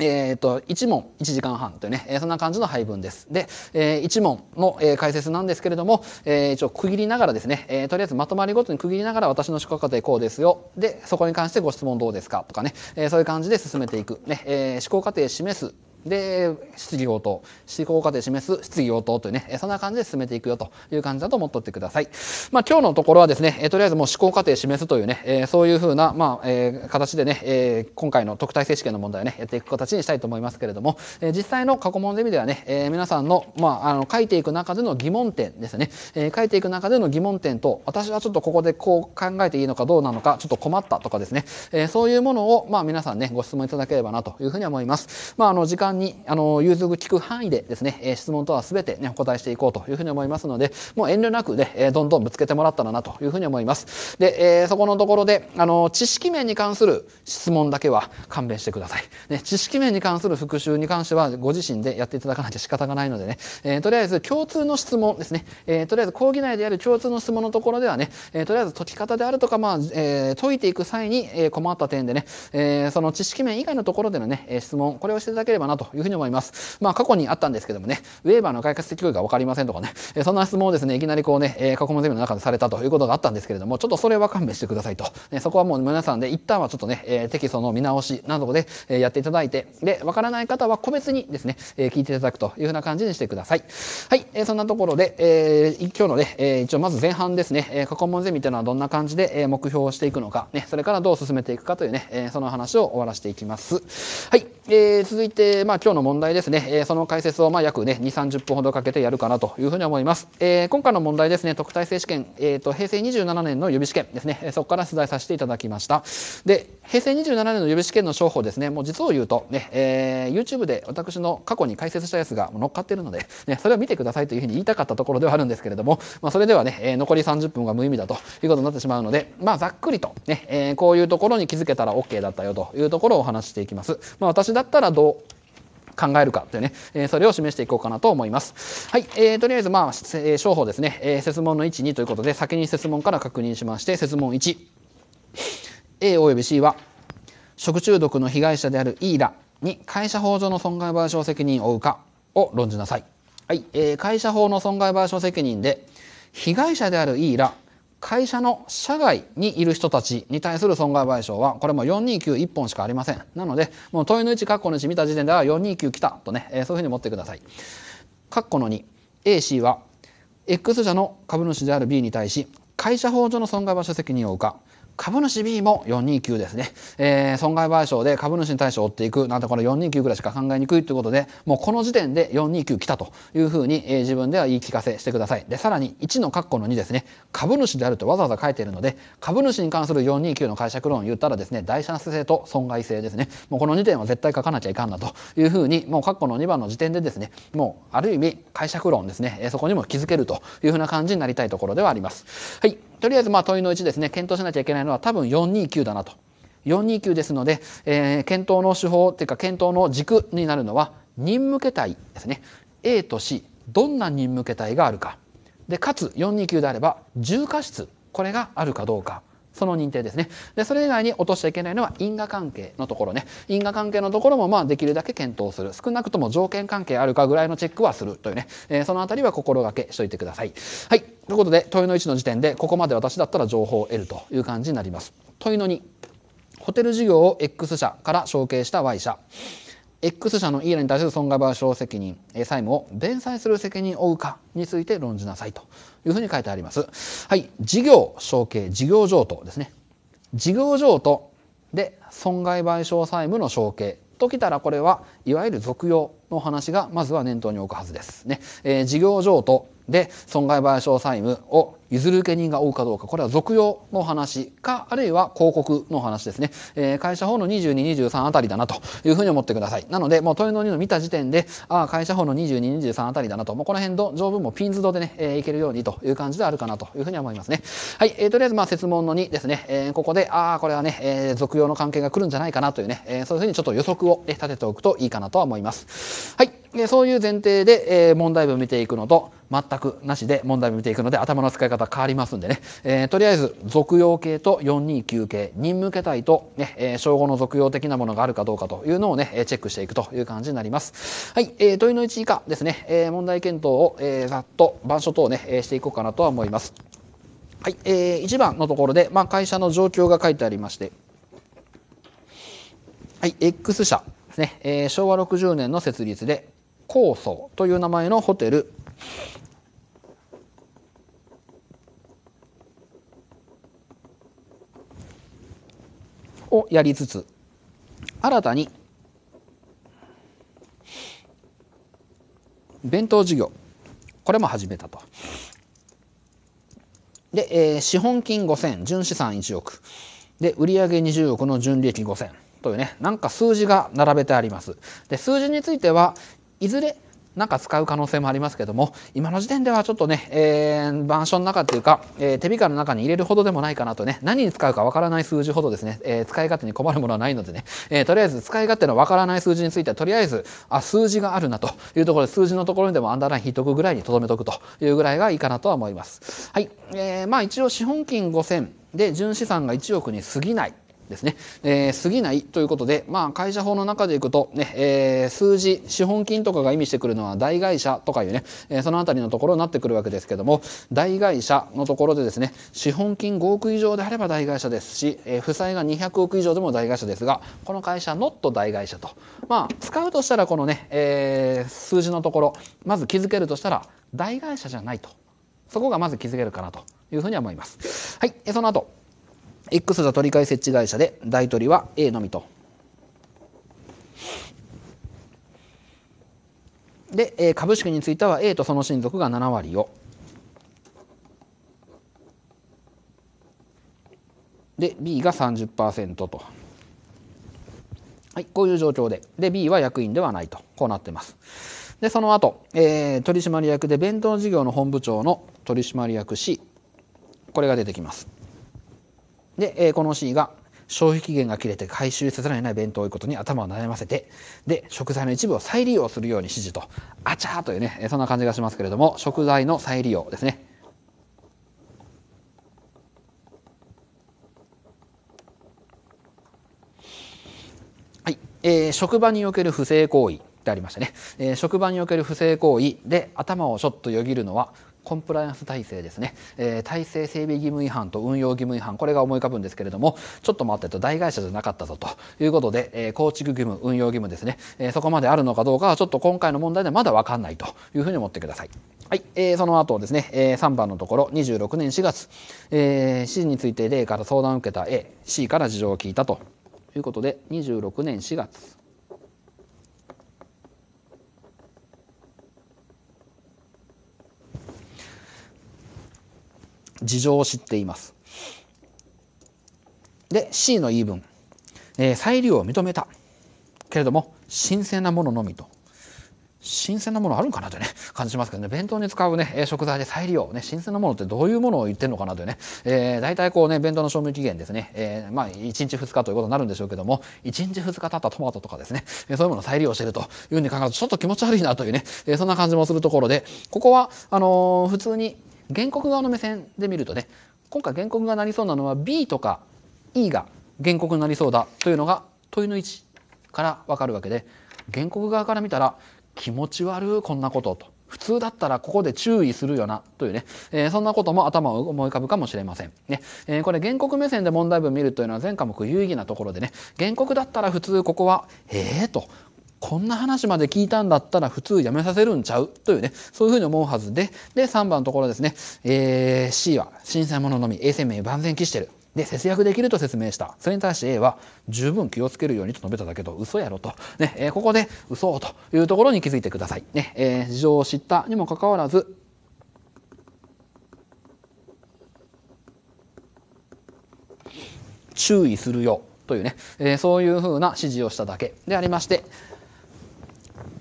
えーと、1問1時間半というね、えー、そんな感じの配分です。で、えー、1問の、えー、解説なんですけれども、えー、一応区切りながらですね、えー、とりあえずまとまりごとに区切りながら私の思考過程こうですよ。で、そこに関してご質問どうですかとかね、えー、そういう感じで進めていく。ねえー、思考過程示すで、質疑応答。思考過程示す質疑応答というね、そんな感じで進めていくよという感じだと思っとってください。まあ今日のところはですね、とりあえずもう思考過程示すというね、えそういうふうな、まあ、え形でね、え今回の特待生試験の問題をね、やっていく形にしたいと思いますけれども、え実際の過去問ゼミではね、え皆さんの、まあ、あの、書いていく中での疑問点ですね、え書いていく中での疑問点と、私はちょっとここでこう考えていいのかどうなのか、ちょっと困ったとかですね、えそういうものを、まあ皆さんね、ご質問いただければなというふうに思います。まああの、時間に、あの、融通聞く範囲でですね、え質問とはすべてね、お答えしていこうというふうに思いますので、もう遠慮なくね、えどんどんぶつけてもらったらなというふうに思います。で、えそこのところで、あの、知識面に関する質問だけは勘弁してください。ね、知識面に関する復習に関しては、ご自身でやっていただかなきゃ仕方がないのでね、えとりあえず共通の質問ですね、えとりあえず講義内である共通の質問のところではね、えとりあえず解き方であるとか、まあ、え解いていく際に、え困った点でね、えその知識面以外のところでのね、質問、これをしていただければなとというふうに思います。まあ、過去にあったんですけどもね、ウェーバーの解決的用が分かりませんとかね、えそんな質問をですね、いきなりこうね、え過去問ゼミの中でされたということがあったんですけれども、ちょっとそれは勘弁してくださいと。ね、そこはもう皆さんで、一旦はちょっとね、えテキストの見直しなどで、えやっていただいて、で、分からない方は個別にですね、え聞いていただくというふうな感じにしてください。はい、えそんなところで、えー、今日のね、え一応まず前半ですね、え過去問ゼミというのはどんな感じで、え目標をしていくのか、ね、それからどう進めていくかというね、えその話を終わらせていきます。はい、えー、続いて、まあまあ、今日の問題ですね、えー、その解説をまあ約ね、2、30分ほどかけてやるかなというふうに思います。えー、今回の問題ですね、特待生試験、えーと、平成27年の予備試験ですね、そこから出題させていただきました。で、平成27年の予備試験の商法ですね、もう実を言うとね、えー、YouTube で私の過去に解説したやつが乗っかってるので、ね、それを見てくださいというふうに言いたかったところではあるんですけれども、まあ、それではね、えー、残り30分が無意味だということになってしまうので、まあ、ざっくりとね、えー、こういうところに気づけたら OK だったよというところをお話していきます。まあ、私だったらどう考えるかというね、えそれを示していこうかなと思います。はい、えー、とりあえず、まあ、え商法ですね、え設問の1、2ということで、先に設問から確認しまして、設問1。A および C は、食中毒の被害者である E らに会社法上の損害賠償責任を負うかを論じなさい。はい、えー、会社法の損害賠償責任で、被害者である E ら会社の社外にいる人たちに対する損害賠償は、これも4291本しかありません。なので、もう問いの1、括弧の1見た時点では429来たとね、えー、そういうふうに持ってください。括弧の 2AC は X 社の株主である B に対し会社法上の損害賠償責任を負うか株主 B も429ですね、えー、損害賠償で株主に対して追っていくなんてこれ429ぐらいしか考えにくいということでもうこの時点で429来たというふうに、えー、自分では言い聞かせしてくださいでさらに1の括弧の2ですね株主であるとわざわざ書いているので株主に関する429の解釈論を言ったらですね第三性と損害性ですねもうこの2点は絶対書かなきゃいかんなというふうにもう括弧の2番の時点でですねもうある意味解釈論ですね、えー、そこにも気づけるというふうな感じになりたいところではありますはいとりあえずまあ問いの1ですね検討しなきゃいけないのは多分429だなと。429ですので、えー、検討の手法っていうか検討の軸になるのは任務形態ですね A と C どんな任務形態があるかでかつ429であれば重過失これがあるかどうかその認定ですね。で、それ以外に落としちゃいけないのは因果関係のところね。因果関係のところも、まあ、できるだけ検討する。少なくとも条件関係あるかぐらいのチェックはするというね。えー、そのあたりは心がけしといてください。はい。ということで、問いの1の時点で、ここまで私だったら情報を得るという感じになります。問いの2。ホテル事業を X 社から承継した Y 社。X 社のイーに対する損害賠償責任、債務を弁済する責任を負うかについて論じなさいというふうに書いてあります。はい、事業承継、事業譲渡ですね。事業譲渡で損害賠償債務の承継ときたらこれはいわゆる俗用の話がまずは念頭に置くはずですね。えー、事業譲渡で損害賠償債務を譲り受け人が多かどうかこれは俗用の話かあるいは広告の話ですね、えー、会社法の2223あたりだなというふうに思ってくださいなのでもう問いの2の見た時点でああ会社法の2223あたりだなともうこの辺の条文もピンズドでね、えー、いけるようにという感じであるかなというふうに思いますねはい、えー、とりあえずまあ設問の2ですね、えー、ここでああこれはね、えー、俗用の関係が来るんじゃないかなというね、えー、そういうふうにちょっと予測を、立てておくといいかなとは思いますはいでそういう前提で、え問題文を見ていくのと全くなしで問題文見ていくので頭の使い方変わりますんでね、えー、とりあえず俗用系と429系任務形態とね、えー、称号の俗用的なものがあるかどうかというのをねチェックしていくという感じになります。はい、えー、問いの1以下ですね、えー、問題検討を、えー、ざっと板書等をね、えー、していこうかなとは思います。はい、えー、1番のところで、まあ、会社の状況が書いてありまして、はい、X 社ですね、えー、昭和60年の設立で、高層という名前のホテルをやりつつ新たに弁当事業これも始めたと。で、えー、資本金5000純資産1億で売上20億の純利益5000というねなんか数字が並べてあります。で数字についてはいずれなんか使う可能性もありますけども今の時点ではちょっとね、えー、板書の中っていうか、えー、手控の中に入れるほどでもないかなとね何に使うかわからない数字ほどですね、えー、使い勝手に困るものはないのでね、えー、とりあえず使い勝手のわからない数字についてはとりあえずあ数字があるなというところで数字のところにでもアンダーライン引いとくぐらいにとどめとくというぐらいがいいかなとは思います。はい、えー、まあ一応資本金5000で純資産が1億に過ぎないですね、えー、過ぎないということで、まあ、会社法の中でいくとね、えー、数字資本金とかが意味してくるのは大会社とかいうね、えー、その辺りのところになってくるわけですけども大会社のところでですね資本金5億以上であれば大会社ですし、えー、負債が200億以上でも大会社ですがこの会社ノット大会社と、まあ、使うとしたらこのね、えー、数字のところまず気づけるとしたら大会社じゃないとそこがまず気づけるかなというふうに思います。はい、その後 X 座取り替え設置会社で大取りは A のみと。で、えー、株式については A とその親族が7割を。で B が30%と。はい、こういう状況で。で、B は役員ではないと。こうなってます。で、その後、えー、取締役で弁当事業の本部長の取締役 C。これが出てきます。で、えー、この C が消費期限が切れて回収せざるを得ない弁当をいくことに頭を悩ませてで食材の一部を再利用するように指示とあちゃーというねそんな感じがしますけれども食材の再利用ですね。はいえー、職場における不正行為ってありましたね、えー、職場における不正行為で頭をちょっとよぎるのはコンプライアンス体制ですね、えー、体制整備義務違反と運用義務違反これが思い浮かぶんですけれどもちょっと待ってと大会社じゃなかったぞということで、えー、構築義務運用義務ですね、えー、そこまであるのかどうかはちょっと今回の問題でまだ分かんないというふうに思ってください。はい、えー、その後ですね、えー、3番のところ26年4月、えー、示について例から相談を受けた AC から事情を聞いたということで26年4月事情を知っています。で C の言い分、えー、再利用を認めたけれども新鮮なもののみと新鮮なものあるんかなとね感じしますけどね弁当に使うね食材で再利用ね新鮮なものってどういうものを言ってるのかなというね、えー、大体こうね弁当の賞味期限ですね、えー、まあ1日2日ということになるんでしょうけども1日2日経ったトマトとかですね、えそういうものを再利用しているというふうに考えるとちょっと気持ち悪いなというね、えー、そんな感じもするところでここはあのー、普通に原告側の目線で見るとね今回原告がなりそうなのは B とか E が原告になりそうだというのが問いの位置から分かるわけで原告側から見たら気持ち悪いこんなことと普通だったらここで注意するよなというね、えー、そんなことも頭を思い浮かぶかもしれません。ねえー、これ原告目線で問題文見るというのは全科目有意義なところでね原告だったら普通ここは「ええー」とこんな話まで聞いたんだったら普通やめさせるんちゃうというね、そういうふうに思うはずで、で、3番のところですね、えー、C は、新鮮者のみ、衛生面万全期してる。で、節約できると説明した。それに対して A は、十分気をつけるようにと述べただけど、嘘やろと。ね、えー、ここで、嘘というところに気づいてください。ね、えー、事情を知ったにもかかわらず、注意するよというね、えー、そういうふうな指示をしただけでありまして、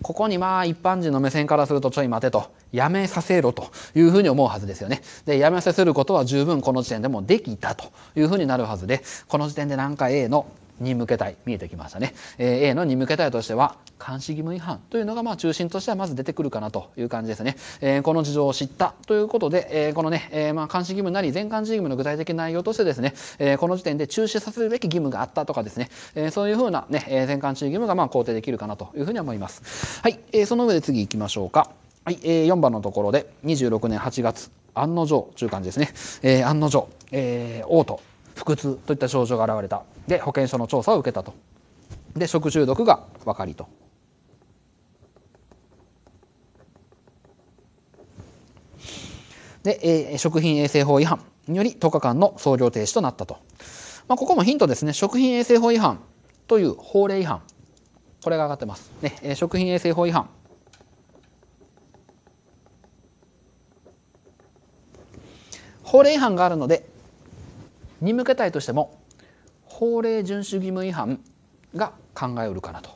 ここにまあ一般人の目線からするとちょい待てと、やめさせろというふうに思うはずですよね。で、やめさせることは十分この時点でもできたというふうになるはずで、この時点でなんか A のに向けたい見えてきましたね、え A のに向けたいとしては監視義務違反というのがまあ中心としてはまず出てくるかなという感じですね、えこの事情を知ったということで、えこのね、えまあ監視義務なり全監視義務の具体的内容としてですね、えこの時点で中止させるべき義務があったとかですね、えそういうふうなね、え全監視義務がまあ肯定できるかなというふうに思いますはい、えその上で次行きましょうかはい、えー、4番のところで26年8月案の定中間ですね、えー、案の定、えー、嘔吐腹痛といった症状が現れたで保健所の調査を受けたとで食中毒が分かりとで、えー、食品衛生法違反により10日間の操業停止となったと、まあ、ここもヒントですね食品衛生法違反という法令違反これが上がってます、ねえー、食品衛生法違反法令違反があるので任務形態としても法令遵守義務違反が考えうるかなと。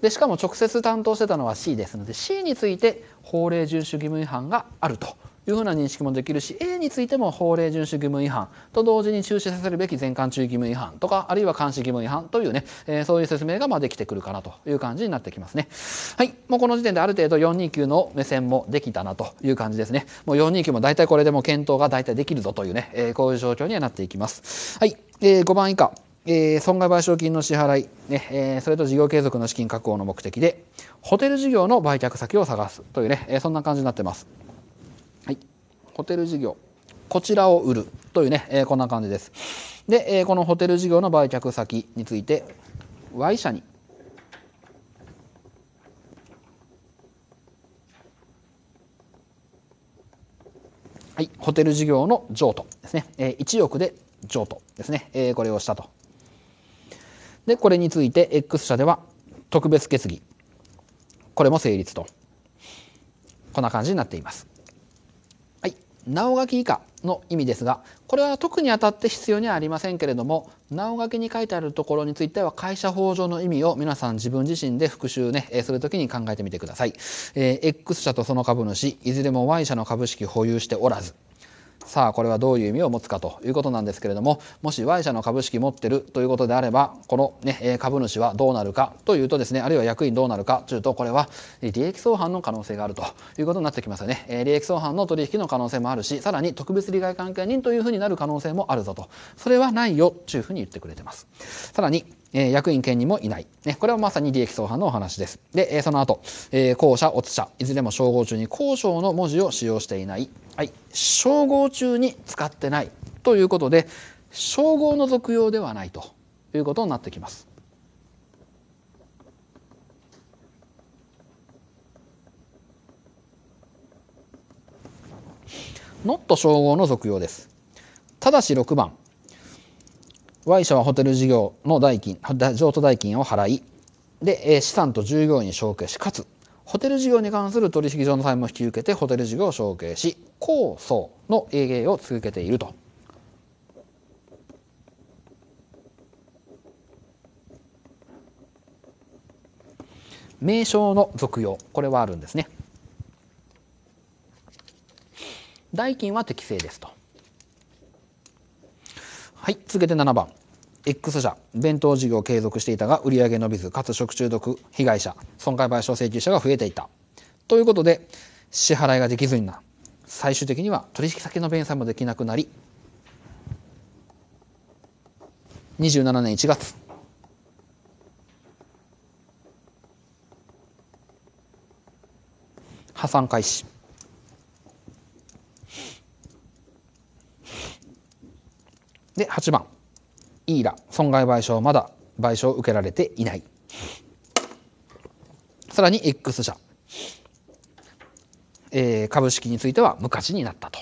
でしかも直接担当してたのは C ですので C について法令遵守義務違反があるというふうな認識もできるし A についても法令遵守義務違反と同時に中止させるべき全館注意義務違反とかあるいは監視義務違反というね、えー、そういう説明がまあできてくるかなという感じになってきますね。はいもうこの時点である程度429の目線もできたなという感じですね。もう429も大体これでも検討が大体できるぞというね、えー、こういう状況にはなっていきます。はい、えー、5番以下えー、損害賠償金の支払い、ねえー、それと事業継続の資金確保の目的でホテル事業の売却先を探すというね、えー、そんな感じになってます。はい、ホテル事業こちらを売るというね、えー、こんな感じです。で、えー、このホテル事業の売却先について Y 社にはい、ホテル事業の譲渡ですね、えー、1億で譲渡ですね、えー、これをしたとで、これについて X 社では特別決議、これも成立と。こんな感じになっています。はい、直書き以下の意味ですが、これは特にあたって必要にはありませんけれども、直書きに書いてあるところについては会社法上の意味を皆さん自分自身で復習ね、えする時に考えてみてください。えー、X 社とその株主、いずれも Y 社の株式保有しておらず、さあこれはどういう意味を持つかということなんですけれどももし Y 社の株式持ってるということであればこの、ね、株主はどうなるかというとですねあるいは役員どうなるかというとこれは利益相反の可能性があるということになってきますよね、え利益相反の取引の可能性もあるしさらに特別利害関係人というふうになる可能性もあるぞとそれはないよというふうに言ってくれてますさらにえ役員兼任もいない。ね、これはまさに利益相反のお話です。で、えその後、え後者、乙者、いずれも称号中に交渉の文字を使用していない。はい、称号中に使ってない。ということで、称号の俗用ではないということになってきます。ノット称号の俗用です。ただし6番 Y 社はホテル事業の代金譲渡代金を払いで資産と従業員承継しかつホテル事業に関する取引上の債務を引き受けてホテル事業を承継し構想の営業を続けていると。名称の続用これはあるんですね。代金は適正ですと。はい続けて7番 X 社弁当事業を継続していたが売上伸びずかつ食中毒被害者損害賠償請求者が増えていたということで支払いができずにな最終的には取引先の弁済もできなくなり27年1月破産開始で8番イーラ損害賠償まだ賠償受けられていないさらに X 社、えー、株式については無価値になったと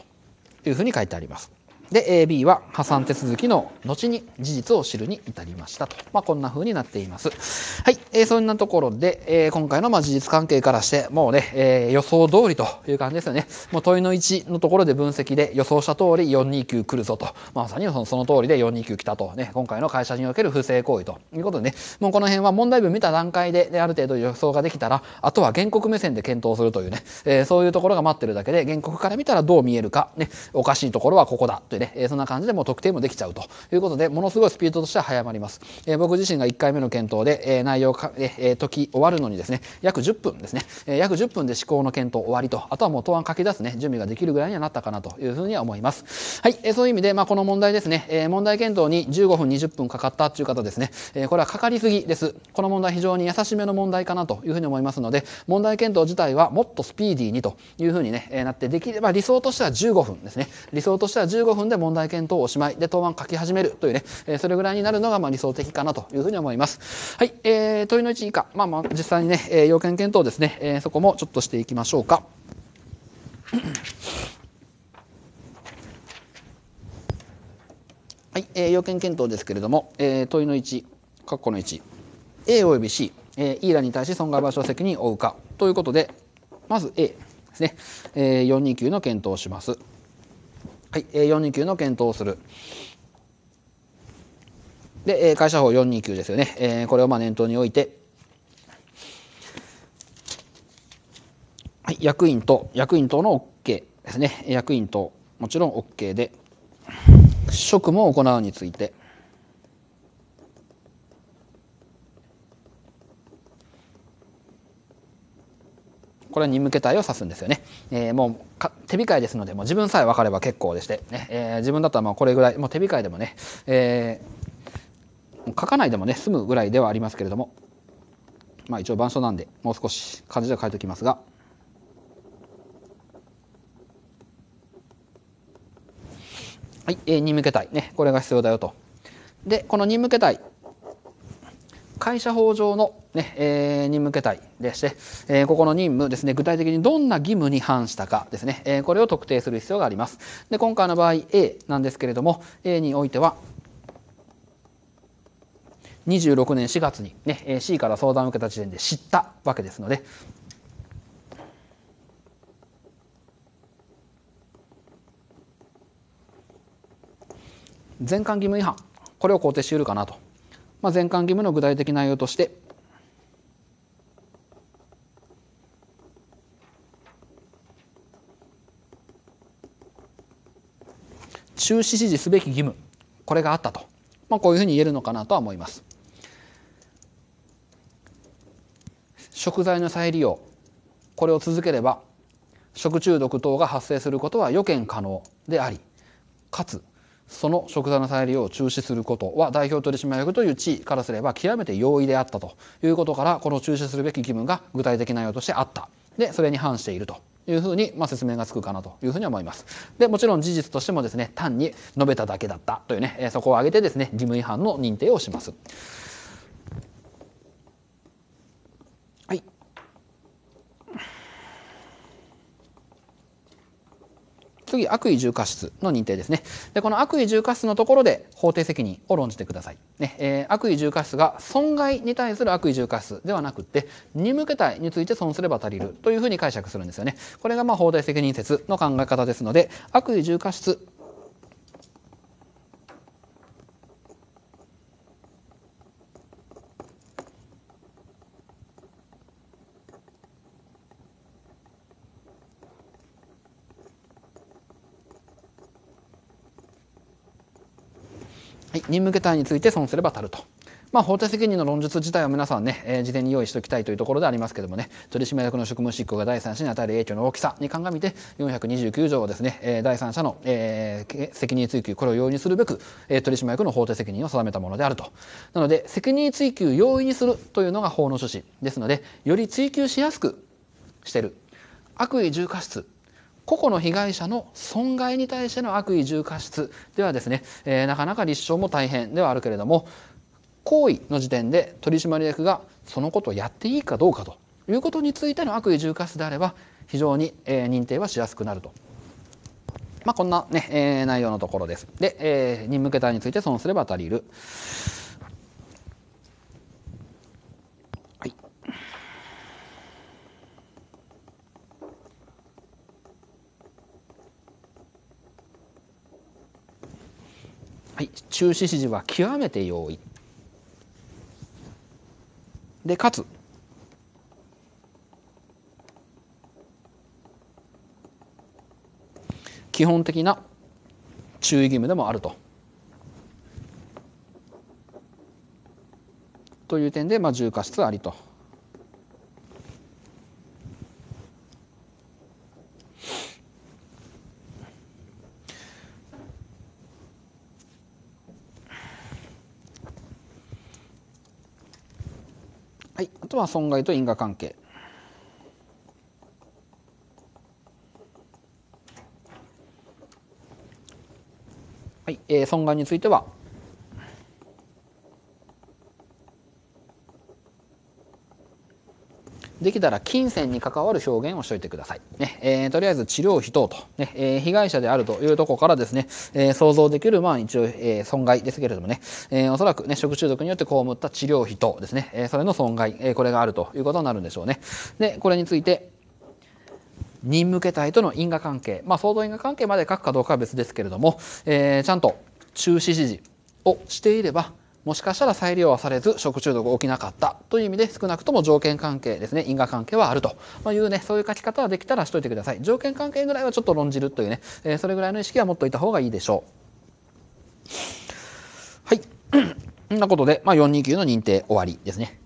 いうふうに書いてありますで a B は破産手続きの後に事実を知るに至りましたと、まあ、こんな風になっています。はい、えー、そんなところで、えー、今回のまあ事実関係からしてもうね、えー、予想通りという感じですよね。もう問いの1のところで分析で予想した通り429来るぞと、まあ、さにそのその通りで429来たと、ね、今回の会社における不正行為ということでねもうこの辺は問題文見た段階で、ね、ある程度予想ができたらあとは原告目線で検討するというね、えー、そういうところが待ってるだけで原告から見たらどう見えるか、ね、おかしいところはここだというね、えそんな感じでもう特定もできちゃうということでものすごいスピードとしては早まります、え僕自身が1回目の検討で、え内容か、えー、解き終わるのにですね約10分ですね、え約10分で思考の検討終わりとあとはもう答案書き出すね準備ができるぐらいにはなったかなというふうには思いますはい、えそういう意味で、まあ、この問題ですね、え問題検討に15分20分かかったという方ですね、えこれはかかりすぎですこの問題非常に優しめの問題かなというふうに思いますので問題検討自体はもっとスピーディーにというふうに、ねえなってできれば理想としては15分ですね理想としては15分で問題検討おしまいで答案書き始めるというね、えそれぐらいになるのがま理想的かなというふうに思います。はい、えー、問いの1以下、まあまあ実際にね、え要件検討ですね、えそこもちょっとしていきましょうか。はい、えー、要件検討ですけれども、えー、問いの1、括弧の1、A 及び C、えー、イーラに対し損害賠償責任を負うかということで、まず A ですね、えー、429の検討をします。はい、え429の検討をする。で、え会社法429ですよね。えこれをまあ念頭において、はい、役員と、役員等の OK ですね。役員等、もちろん OK で、職務を行うについて。これに向けた絵を指すんですよね。えー、もう手控えですので、もう自分さえ分かれば結構でして、ねえー、自分だったらまあこれぐらい、もう手控えでもね、えー、書かないでもね、済むぐらいではありますけれども、まあ一応板書なんで、もう少し漢字で書いておきますが、はい、えー、任務形態、ね、これが必要だよと。で、この任務形態、会社法上のね、えー、任務形態でして、えー、ここの任務ですね、具体的にどんな義務に反したかですね、えー、これを特定する必要があります。で、今回の場合 A なんですけれども、A においては、26年4月に、ね、C から相談を受けた時点で知ったわけですので、全館義務違反これを肯定しうるかなとまあ、全館義務の具体的内容として中止指示すべき義務これがあったと、まあ、こういうふうに言えるのかなとは思います。食材の再利用これを続ければ食中毒等が発生することは予見可能でありかつその食材の再利用を中止することは代表取締役という地位からすれば極めて容易であったということからこの中止するべき義務が具体的内容としてあったでそれに反しているというふうに、まあ、説明がつくかなというふうに思います。でもちろん事実としてもですね単に述べただけだったというねそこを挙げてですね義務違反の認定をします。次、悪意重過失の認定ですね。で、この悪意重過失のところで法定責任を論じてください。ね、えー、悪意重過失が損害に対する悪意重過失ではなくって、向けたいについて損すれば足りるというふうに解釈するんですよね。これがまあ法定責任説の考え方ですので、悪意重過失に任務形態について損すれば足ると。まあ、法定責任の論述自体は皆さんね、えー、事前に用意しておきたいというところでありますけどもね、取締役の職務執行が第三者に与える影響の大きさに鑑みて、429条はですね、えー、第三者の、えー、責任追及、これを容易にするべく、えー、取締役の法定責任を定めたものであると。なので、責任追及容易にするというのが法の趣旨ですので、より追及しやすくしてる。悪意重過失個々の被害者の損害に対しての悪意重過失ではですね、えー、なかなか立証も大変ではあるけれども行為の時点で取締役がそのことをやっていいかどうかということについての悪意重過失であれば非常に、えー、認定はしやすくなると。まあ、こんなね、えー、内容のところです。で、えー、任務桁について損すれば足りる。はい、中止指示は極めて容易でかつ基本的な注意義務でもあると。という点で、まあ、重過失ありとはい、あとは損害と因果関係。はい、えー、損害についてはできたら金銭に関わる表現をしといてください。ねえー、とりあえず治療費等と、ねえー、被害者であるというところからですね、えー、想像できる、まあ一応、えー、損害ですけれどもね、えー、おそらくね、食中毒によって被った治療費等ですね、えー、それの損害、えー、これがあるということになるんでしょうね。で、これについて、任務形態との因果関係、まあ、相因果関係まで書くかどうかは別ですけれども、えー、ちゃんと中止指示をしていればもしかしたら再利用はされず食中毒起きなかったという意味で少なくとも条件関係ですね因果関係はあるというねそういう書き方はできたらしといてください条件関係ぐらいはちょっと論じるというね、えー、それぐらいの意識は持っといた方がいいでしょうはいそん なことで、まあ、429の認定終わりですね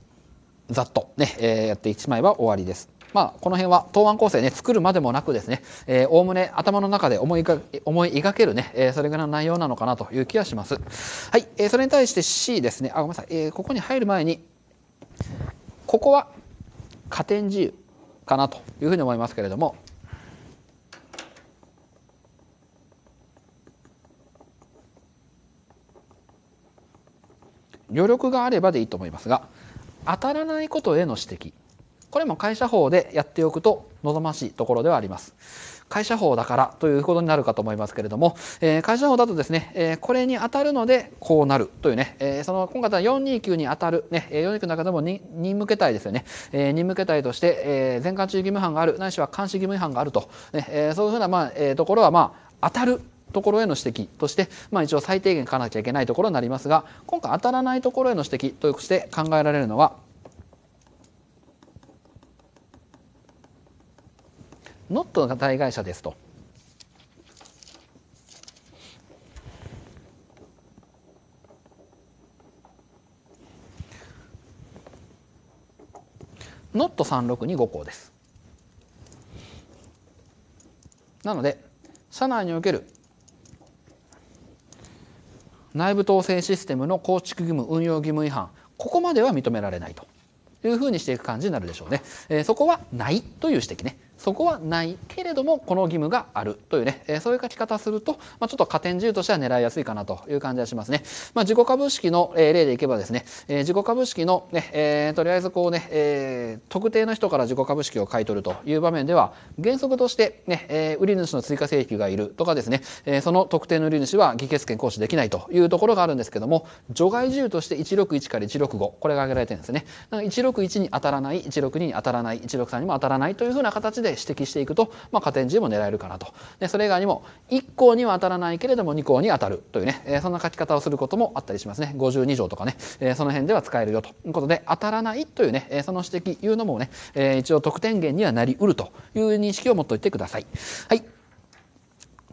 ざっとね、えー、やってし枚は終わりですまあ、この辺は答案構成ね作るまでもなくですねおおむね頭の中で思いが思い描けるね、えそれぐらいの内容なのかなという気がします。はい、えそれに対して C ですねあごめんなさい、えここに入る前にここは加点自由かなというふうに思いますけれども。余力があればでいいと思いますが当たらないことへの指摘これも会社法でやっておくと望ましいところではあります。会社法だからということになるかと思いますけれども、えー、会社法だとですね、えー、これに当たるのでこうなるというね、えー、その今回は429に当たる、ね、429の中でも任務形態ですよね、えー、任務形態として、えー、全監注意義務違反があるないしは監視義務違反があると、ねえー、そういうふうな、まあえー、ところは、まあ、当たるところへの指摘として、まあ、一応最低限書かなきゃいけないところになりますが今回当たらないところへの指摘として考えられるのはノットの対外者ですと。ノット三六二五項です。なので社内における内部統制システムの構築義務運用義務違反ここまでは認められないというふうにしていく感じになるでしょうね。えー、そこはないという指摘ね。そこはないけれどもこの義務があるというね、えー、そういう書き方すると、まあ、ちょっと加点自由としては狙いやすいかなという感じがしますね。まあ、自己株式の、えー、例でいけばですね、えー、自己株式のね、ええとりあえずこうね、え特定の人から自己株式を買い取るという場面では原則としてね、ええ売り主の追加請求がいるとかですね、えその特定の売り主は議決権行使できないというところがあるんですけども除外自由として161から165これが挙げられてるんですね。だから161に当たらない162に当たらない163にも当たらないというふうな形で指摘していくと、まあ、加点 G も狙えるかなと。でそれ以外にも1項には当たらないけれども2項に当たるというね、えー、そんな書き方をすることもあったりしますね。52条とかね、えー、その辺では使えるよということで当たらないというね、えー、その指摘いうのもね、えー、一応得点源にはなりうるという認識を持っておいてください。はい。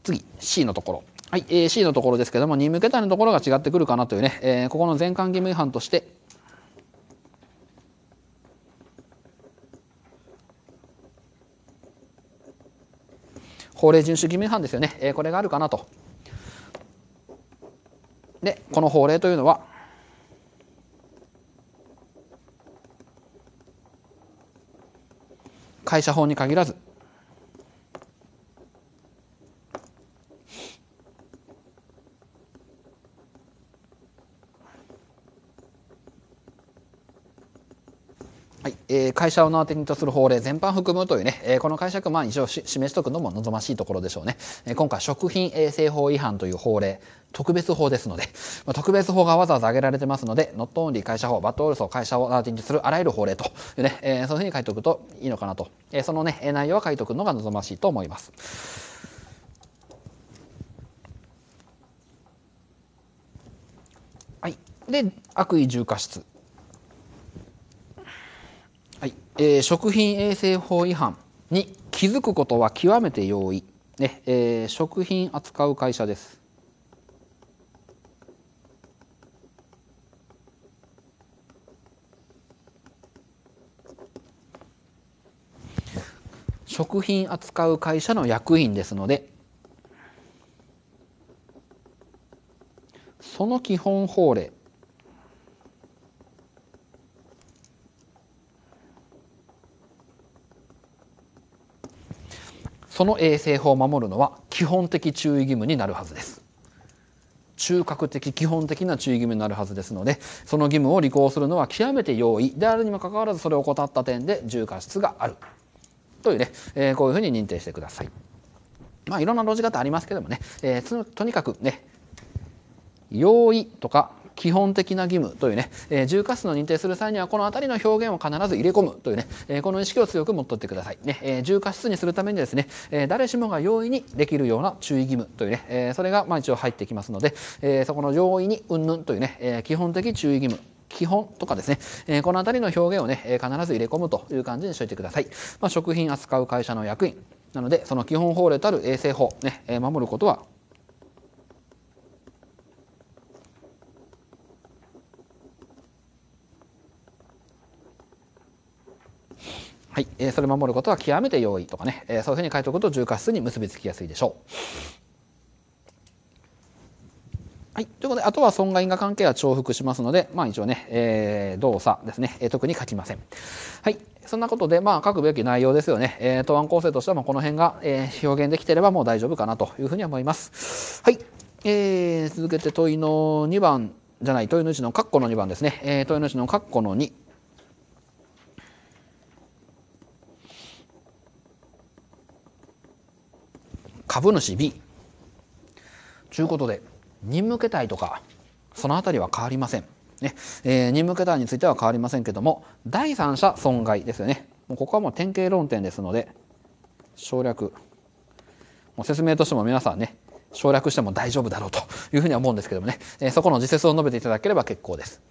次、C のところ。はい、えー、C のところですけども、任務桁のところが違ってくるかなというね、えー、ここの全巻義務違反として、法令遵守義務違反ですよね、えー、これがあるかなと。でこの法令というのは会社法に限らずはい、えー、会社を名当てにとする法令全般含むというね、えー、この解釈、まあ、一応示しとくのも望ましいところでしょうね。えー、今回、食品衛生法違反という法令、特別法ですので、まあ、特別法がわざわざ挙げられてますので、ノットオンリー会社法、バットオールソー会社を名当てにするあらゆる法令というね、えー、そういうふうに書いておくといいのかなと、えー、そのね、内容は書いておくのが望ましいと思います。はい、で悪意重過失えー、食品衛生法違反に気づくことは極めて容易、ねえー、食品扱う会社です。食品扱う会社の役員ですのでその基本法令その衛生法を守るのは基本的注意義務になるはずです中核的基本的な注意義務になるはずですのでその義務を履行するのは極めて容易であるにもかかわらずそれを怠った点で重過失があるというね、えー、こういうふうに認定してください。まあいろんな路地方ありますけどもね、えー、とにかくね容易とか基本的な義務というね、えー、重過失の認定する際にはこの辺りの表現を必ず入れ込むというね、えー、この意識を強く持っとってください。ね、えー、重過失にするためにですね、えー、誰しもが容易にできるような注意義務というね、えー、それがまあ一応入ってきますので、えー、そこの容易にうんぬんというね、えー、基本的注意義務基本とかですね、えー、この辺りの表現をね、えー、必ず入れ込むという感じにしておいてください。まあ、食品扱う会社の役員なのでその基本法令たる衛生法、ね、守ることははい、えー、それ守ることは極めて容易とかね、えー、そういうふうに書いておくと重過失に結びつきやすいでしょう。はい。ということで、あとは損害因果関係は重複しますので、まあ一応ね、えー、動作ですね、えー、特に書きません。はい。そんなことで、まあ書くべき内容ですよね。えー、答案構成としては、まあこの辺が、えー、表現できてればもう大丈夫かなというふうに思います。はい。えー、続けて問いの2番じゃない、問いの1の括弧の2番ですね。えー、問いの1の括弧の2。株主 B。ちゅうことで、任務形態とか、そのあたりは変わりません。ねえー、任務形態については変わりませんけども、第三者損害ですよね。もうここはもう典型論点ですので、省略。もう説明としても皆さんね、省略しても大丈夫だろうというふうには思うんですけどもね、えー、そこの自説を述べていただければ結構です。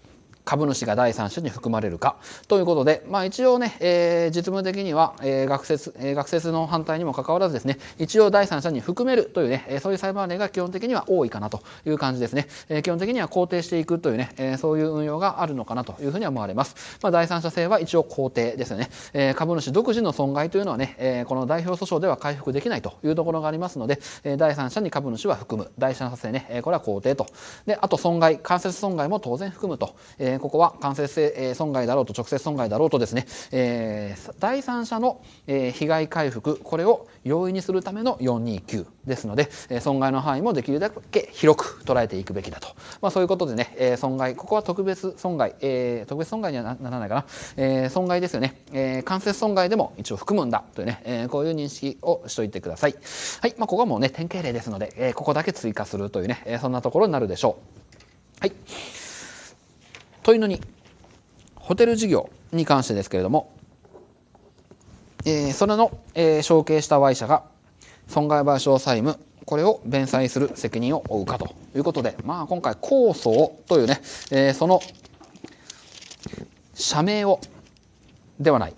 株主が第三者に含まれるかということで、まあ、一応ね、えー、実務的には、えー、学説、えー、学説の反対にもかかわらずですね一応第三者に含めるというね、えー、そういう裁判例が基本的には多いかなという感じですね、えー、基本的には肯定していくというね、えー、そういう運用があるのかなというふうに思われます、まあ、第三者性は一応肯定ですよね、えー、株主独自の損害というのはね、えー、この代表訴訟では回復できないというところがありますので、えー、第三者に株主は含む第三者制ね、えー、これは肯定とであと損害間接損害も当然含むと、えーえー、ここは間接性、えー、損害だろうと直接損害だろうとですね、えー、第三者の、えー、被害回復これを容易にするための429ですので、えー、損害の範囲もできるだけ広く捉えていくべきだと、まあ、そういうことでね、えー、損害ここは特別損害、えー、特別損害にはならないかな、えー、損害ですよね、えー、間接損害でも一応含むんだというね、えー、こういう認識をしといてください。はい、まあ、ここはもうね典型例ですので、えー、ここだけ追加するというね、えー、そんなところになるでしょう。はい。というのにホテル事業に関してですけれども、えー、それの、えー、承継した Y 社が損害賠償債務これを弁済する責任を負うかということで、まあ、今回控訴というね、えー、その社名をではない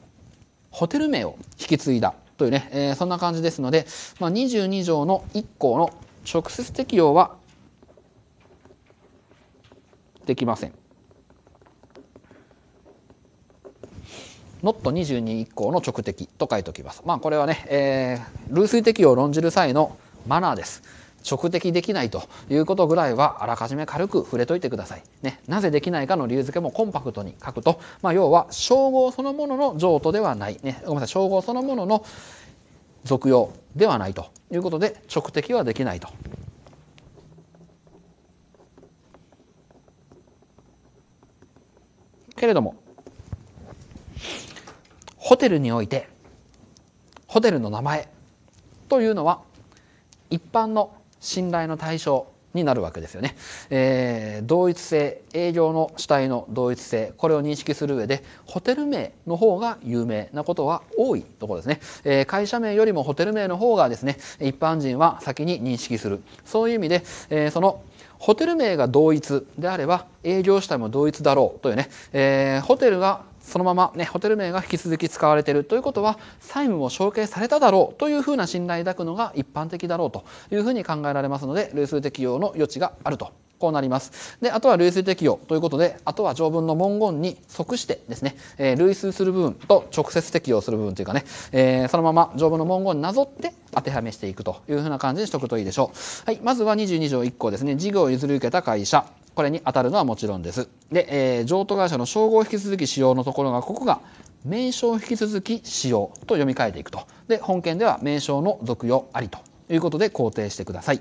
ホテル名を引き継いだというね、えー、そんな感じですので、まあ、22条の1項の直接適用はできません。not22 以降の直的と書いておきます。まあこれはね、えー、類推適を論じる際のマナーです。直的できないということぐらいはあらかじめ軽く触れといてください。ね、なぜできないかの理由付けもコンパクトに書くと、まあ、要は称号そのものの譲渡ではない、ね、ごめんなさい称号そのものの俗用ではないということで直的はできないと。けれどもホテルにおいてホテルの名前というのは一般の信頼の対象になるわけですよね、えー、同一性営業の主体の同一性これを認識する上でホテル名の方が有名なことは多いところですね、えー、会社名よりもホテル名の方がですね一般人は先に認識するそういう意味で、えー、そのホテル名が同一であれば営業主体も同一だろうというね、えホテルがそのまま、ね、ホテル名が引き続き使われているということは債務を承継されただろうというふうな信頼を抱くのが一般的だろうというふうに考えられますので類推適用の余地があるとこうなります。で、あとは類推適用ということで、あとは条文の文言に即してですね、えー、類推する部分と直接適用する部分というかね、えー、そのまま条文の文言になぞって当てはめしていくというふうな感じにしとくといいでしょう。はい、まずは22条1項ですね。事業を譲り受けた会社。これに当たるのはもちろんです。で、えー、譲渡会社の称号引き続き使用のところが、ここが名称引き続き使用と読み替えていくと。で、本件では名称の続用ありということで肯定してください。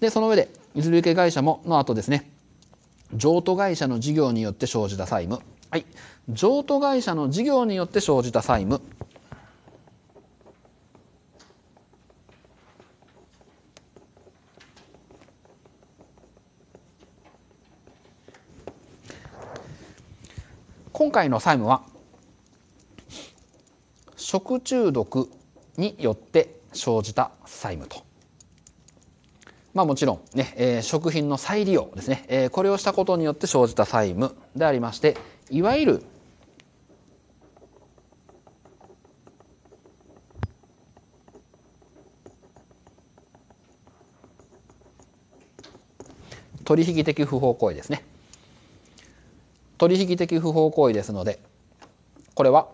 で、その上で、譲り受け会社もの後ですね。譲渡会社の事業によって生じた債務。はい。譲渡会社の事業によって生じた債務。今回の債務は食中毒によって生じた債務と。まあ、もちろんね、えー、食品の再利用ですね、えー、これをしたことによって生じた債務でありましていわゆる取引的不法行為ですね取引的不法行為ですのでこれは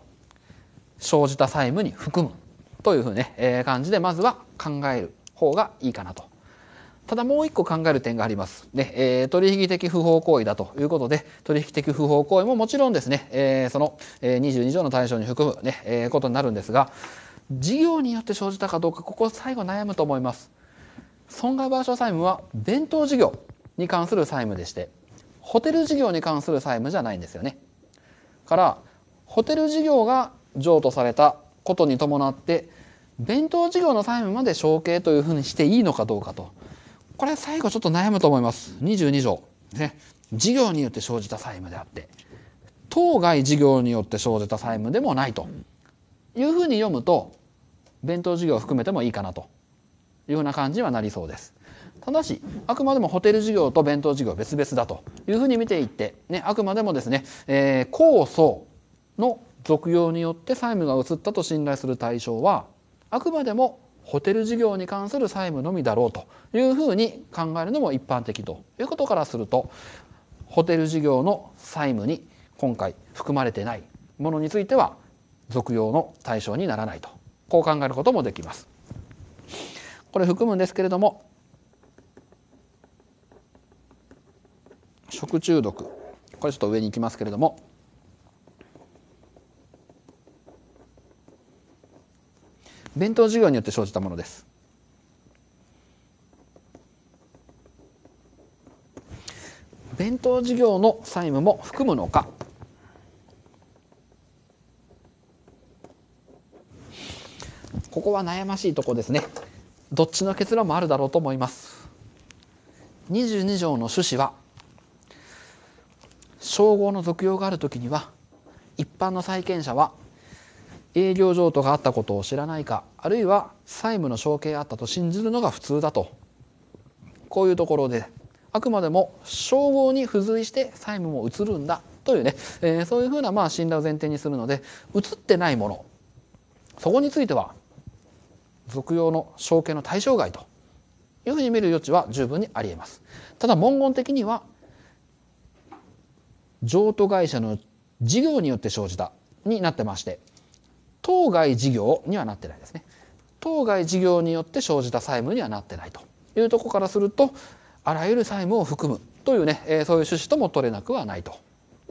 生じた債務に含むというふうね、えー、感じでまずは考える方がいいかなと。ただもう一個考える点があります。ねえー、取引的不法行為だということで、取引的不法行為ももちろんですね、えー、その、え22条の対象に含むね、えー、ことになるんですが、事業によって生じたかどうか、ここ最後悩むと思います。損害賠償債務は弁当事業に関する債務でして、ホテル事業に関する債務じゃないんですよね。からホテル事業が譲渡されたことに伴って弁当事業の債務まで承継というふうにしていいのかどうかとこれ最後ちょっと悩むと思います22条ね事業によって生じた債務であって当該事業によって生じた債務でもないというふうに読むと弁当事業を含めてもいいかなというふうな感じはなりそうです。ただしあくまでもホテル事業と弁当事業は別々だというふうに見ていって、ね、あくまでもですね、えー、構の続用によって債務が移ったと信頼する対象はあくまでもホテル事業に関する債務のみだろうというふうに考えるのも一般的ということからするとホテル事業の債務に今回含まれてないものについては続用の対象にならないとこう考えることもできます。これ含むんですけれども食中毒これちょっと上に行きますけれども弁当事業によって生じたものです弁当事業の債務も含むのかここは悩ましいとこですねどっちの結論もあるだろうと思います22条の趣旨は称号の続用がある時には一般の債権者は営業譲渡があったことを知らないかあるいは債務の承継があったと信じるのが普通だとこういうところであくまでも称号に付随して債務も移るんだというね、えー、そういうふうなまあ信頼を前提にするので移ってないものそこについては俗用の承継の対象外というふうに見る余地は十分にありえます。ただ文言的には譲渡会社の事業によって生じたになってまして当該事業にはなってないですね当該事業によって生じた債務にはなってないというとこからするとあらゆる債務を含むというね、えそういう趣旨とも取れなくはないと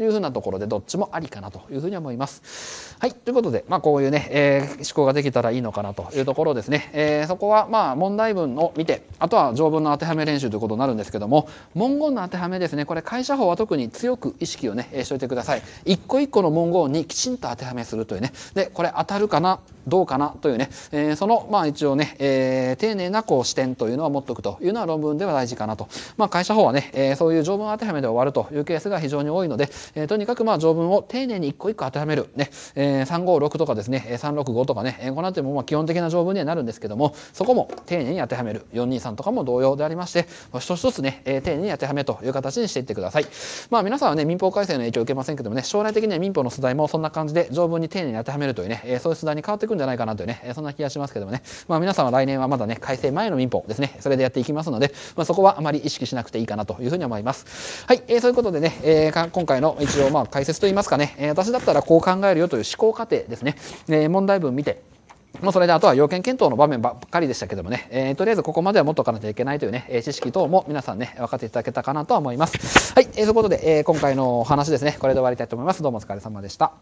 いうふうなところでどっちもありかなというふうに思います。はい。ということで、まあこういうね、えー、思考ができたらいいのかなというところですね。えー、そこはまあ問題文を見て、あとは条文の当てはめ練習ということになるんですけども、文言の当てはめですね、これ会社法は特に強く意識をね、しといてください。一個一個の文言にきちんと当てはめするというね。で、これ当たるかなどうかなというね、えー、その、まあ一応ね、えー、丁寧なこう視点というのは持っておくというのは論文では大事かなと。まあ会社法はね、えー、そういう条文当てはめで終わるというケースが非常に多いので、えー、とにかくまあ条文を丁寧に一個一個当てはめる、ねえー、356とかですね365とかね、えー、この辺りもまあ基本的な条文にはなるんですけどもそこも丁寧に当てはめる423とかも同様でありまして一つ一つね、えー、丁寧に当てはめという形にしていってください。まあ皆さんはね民法改正の影響を受けませんけどもね将来的には民法の素材もそんな感じで条文に丁寧に当てはめるというね、えー、そういう素材に変わっていくんじゃないかなというね、えー、そんな気がしますけどもね、まあ、皆さんは来年はまだね改正前の民法ですねそれでやっていきますので、まあ、そこはあまり意識しなくていいかなというふうに思います。はい、えー、そういうことでね、えー、今回のの一応まあ解説といいますかね、え私だったらこう考えるよという思考過程ですね、え問題文見てもうそれであとは要件検討の場面ばっかりでしたけどもね、えー、とりあえずここまでは持っとかなきゃいけないというね、え知識等も皆さんね、分かっていただけたかなとは思います。はい、えー、そういうことで、えー、今回のお話ですね、これで終わりたいと思います。どうもお疲れ様でした。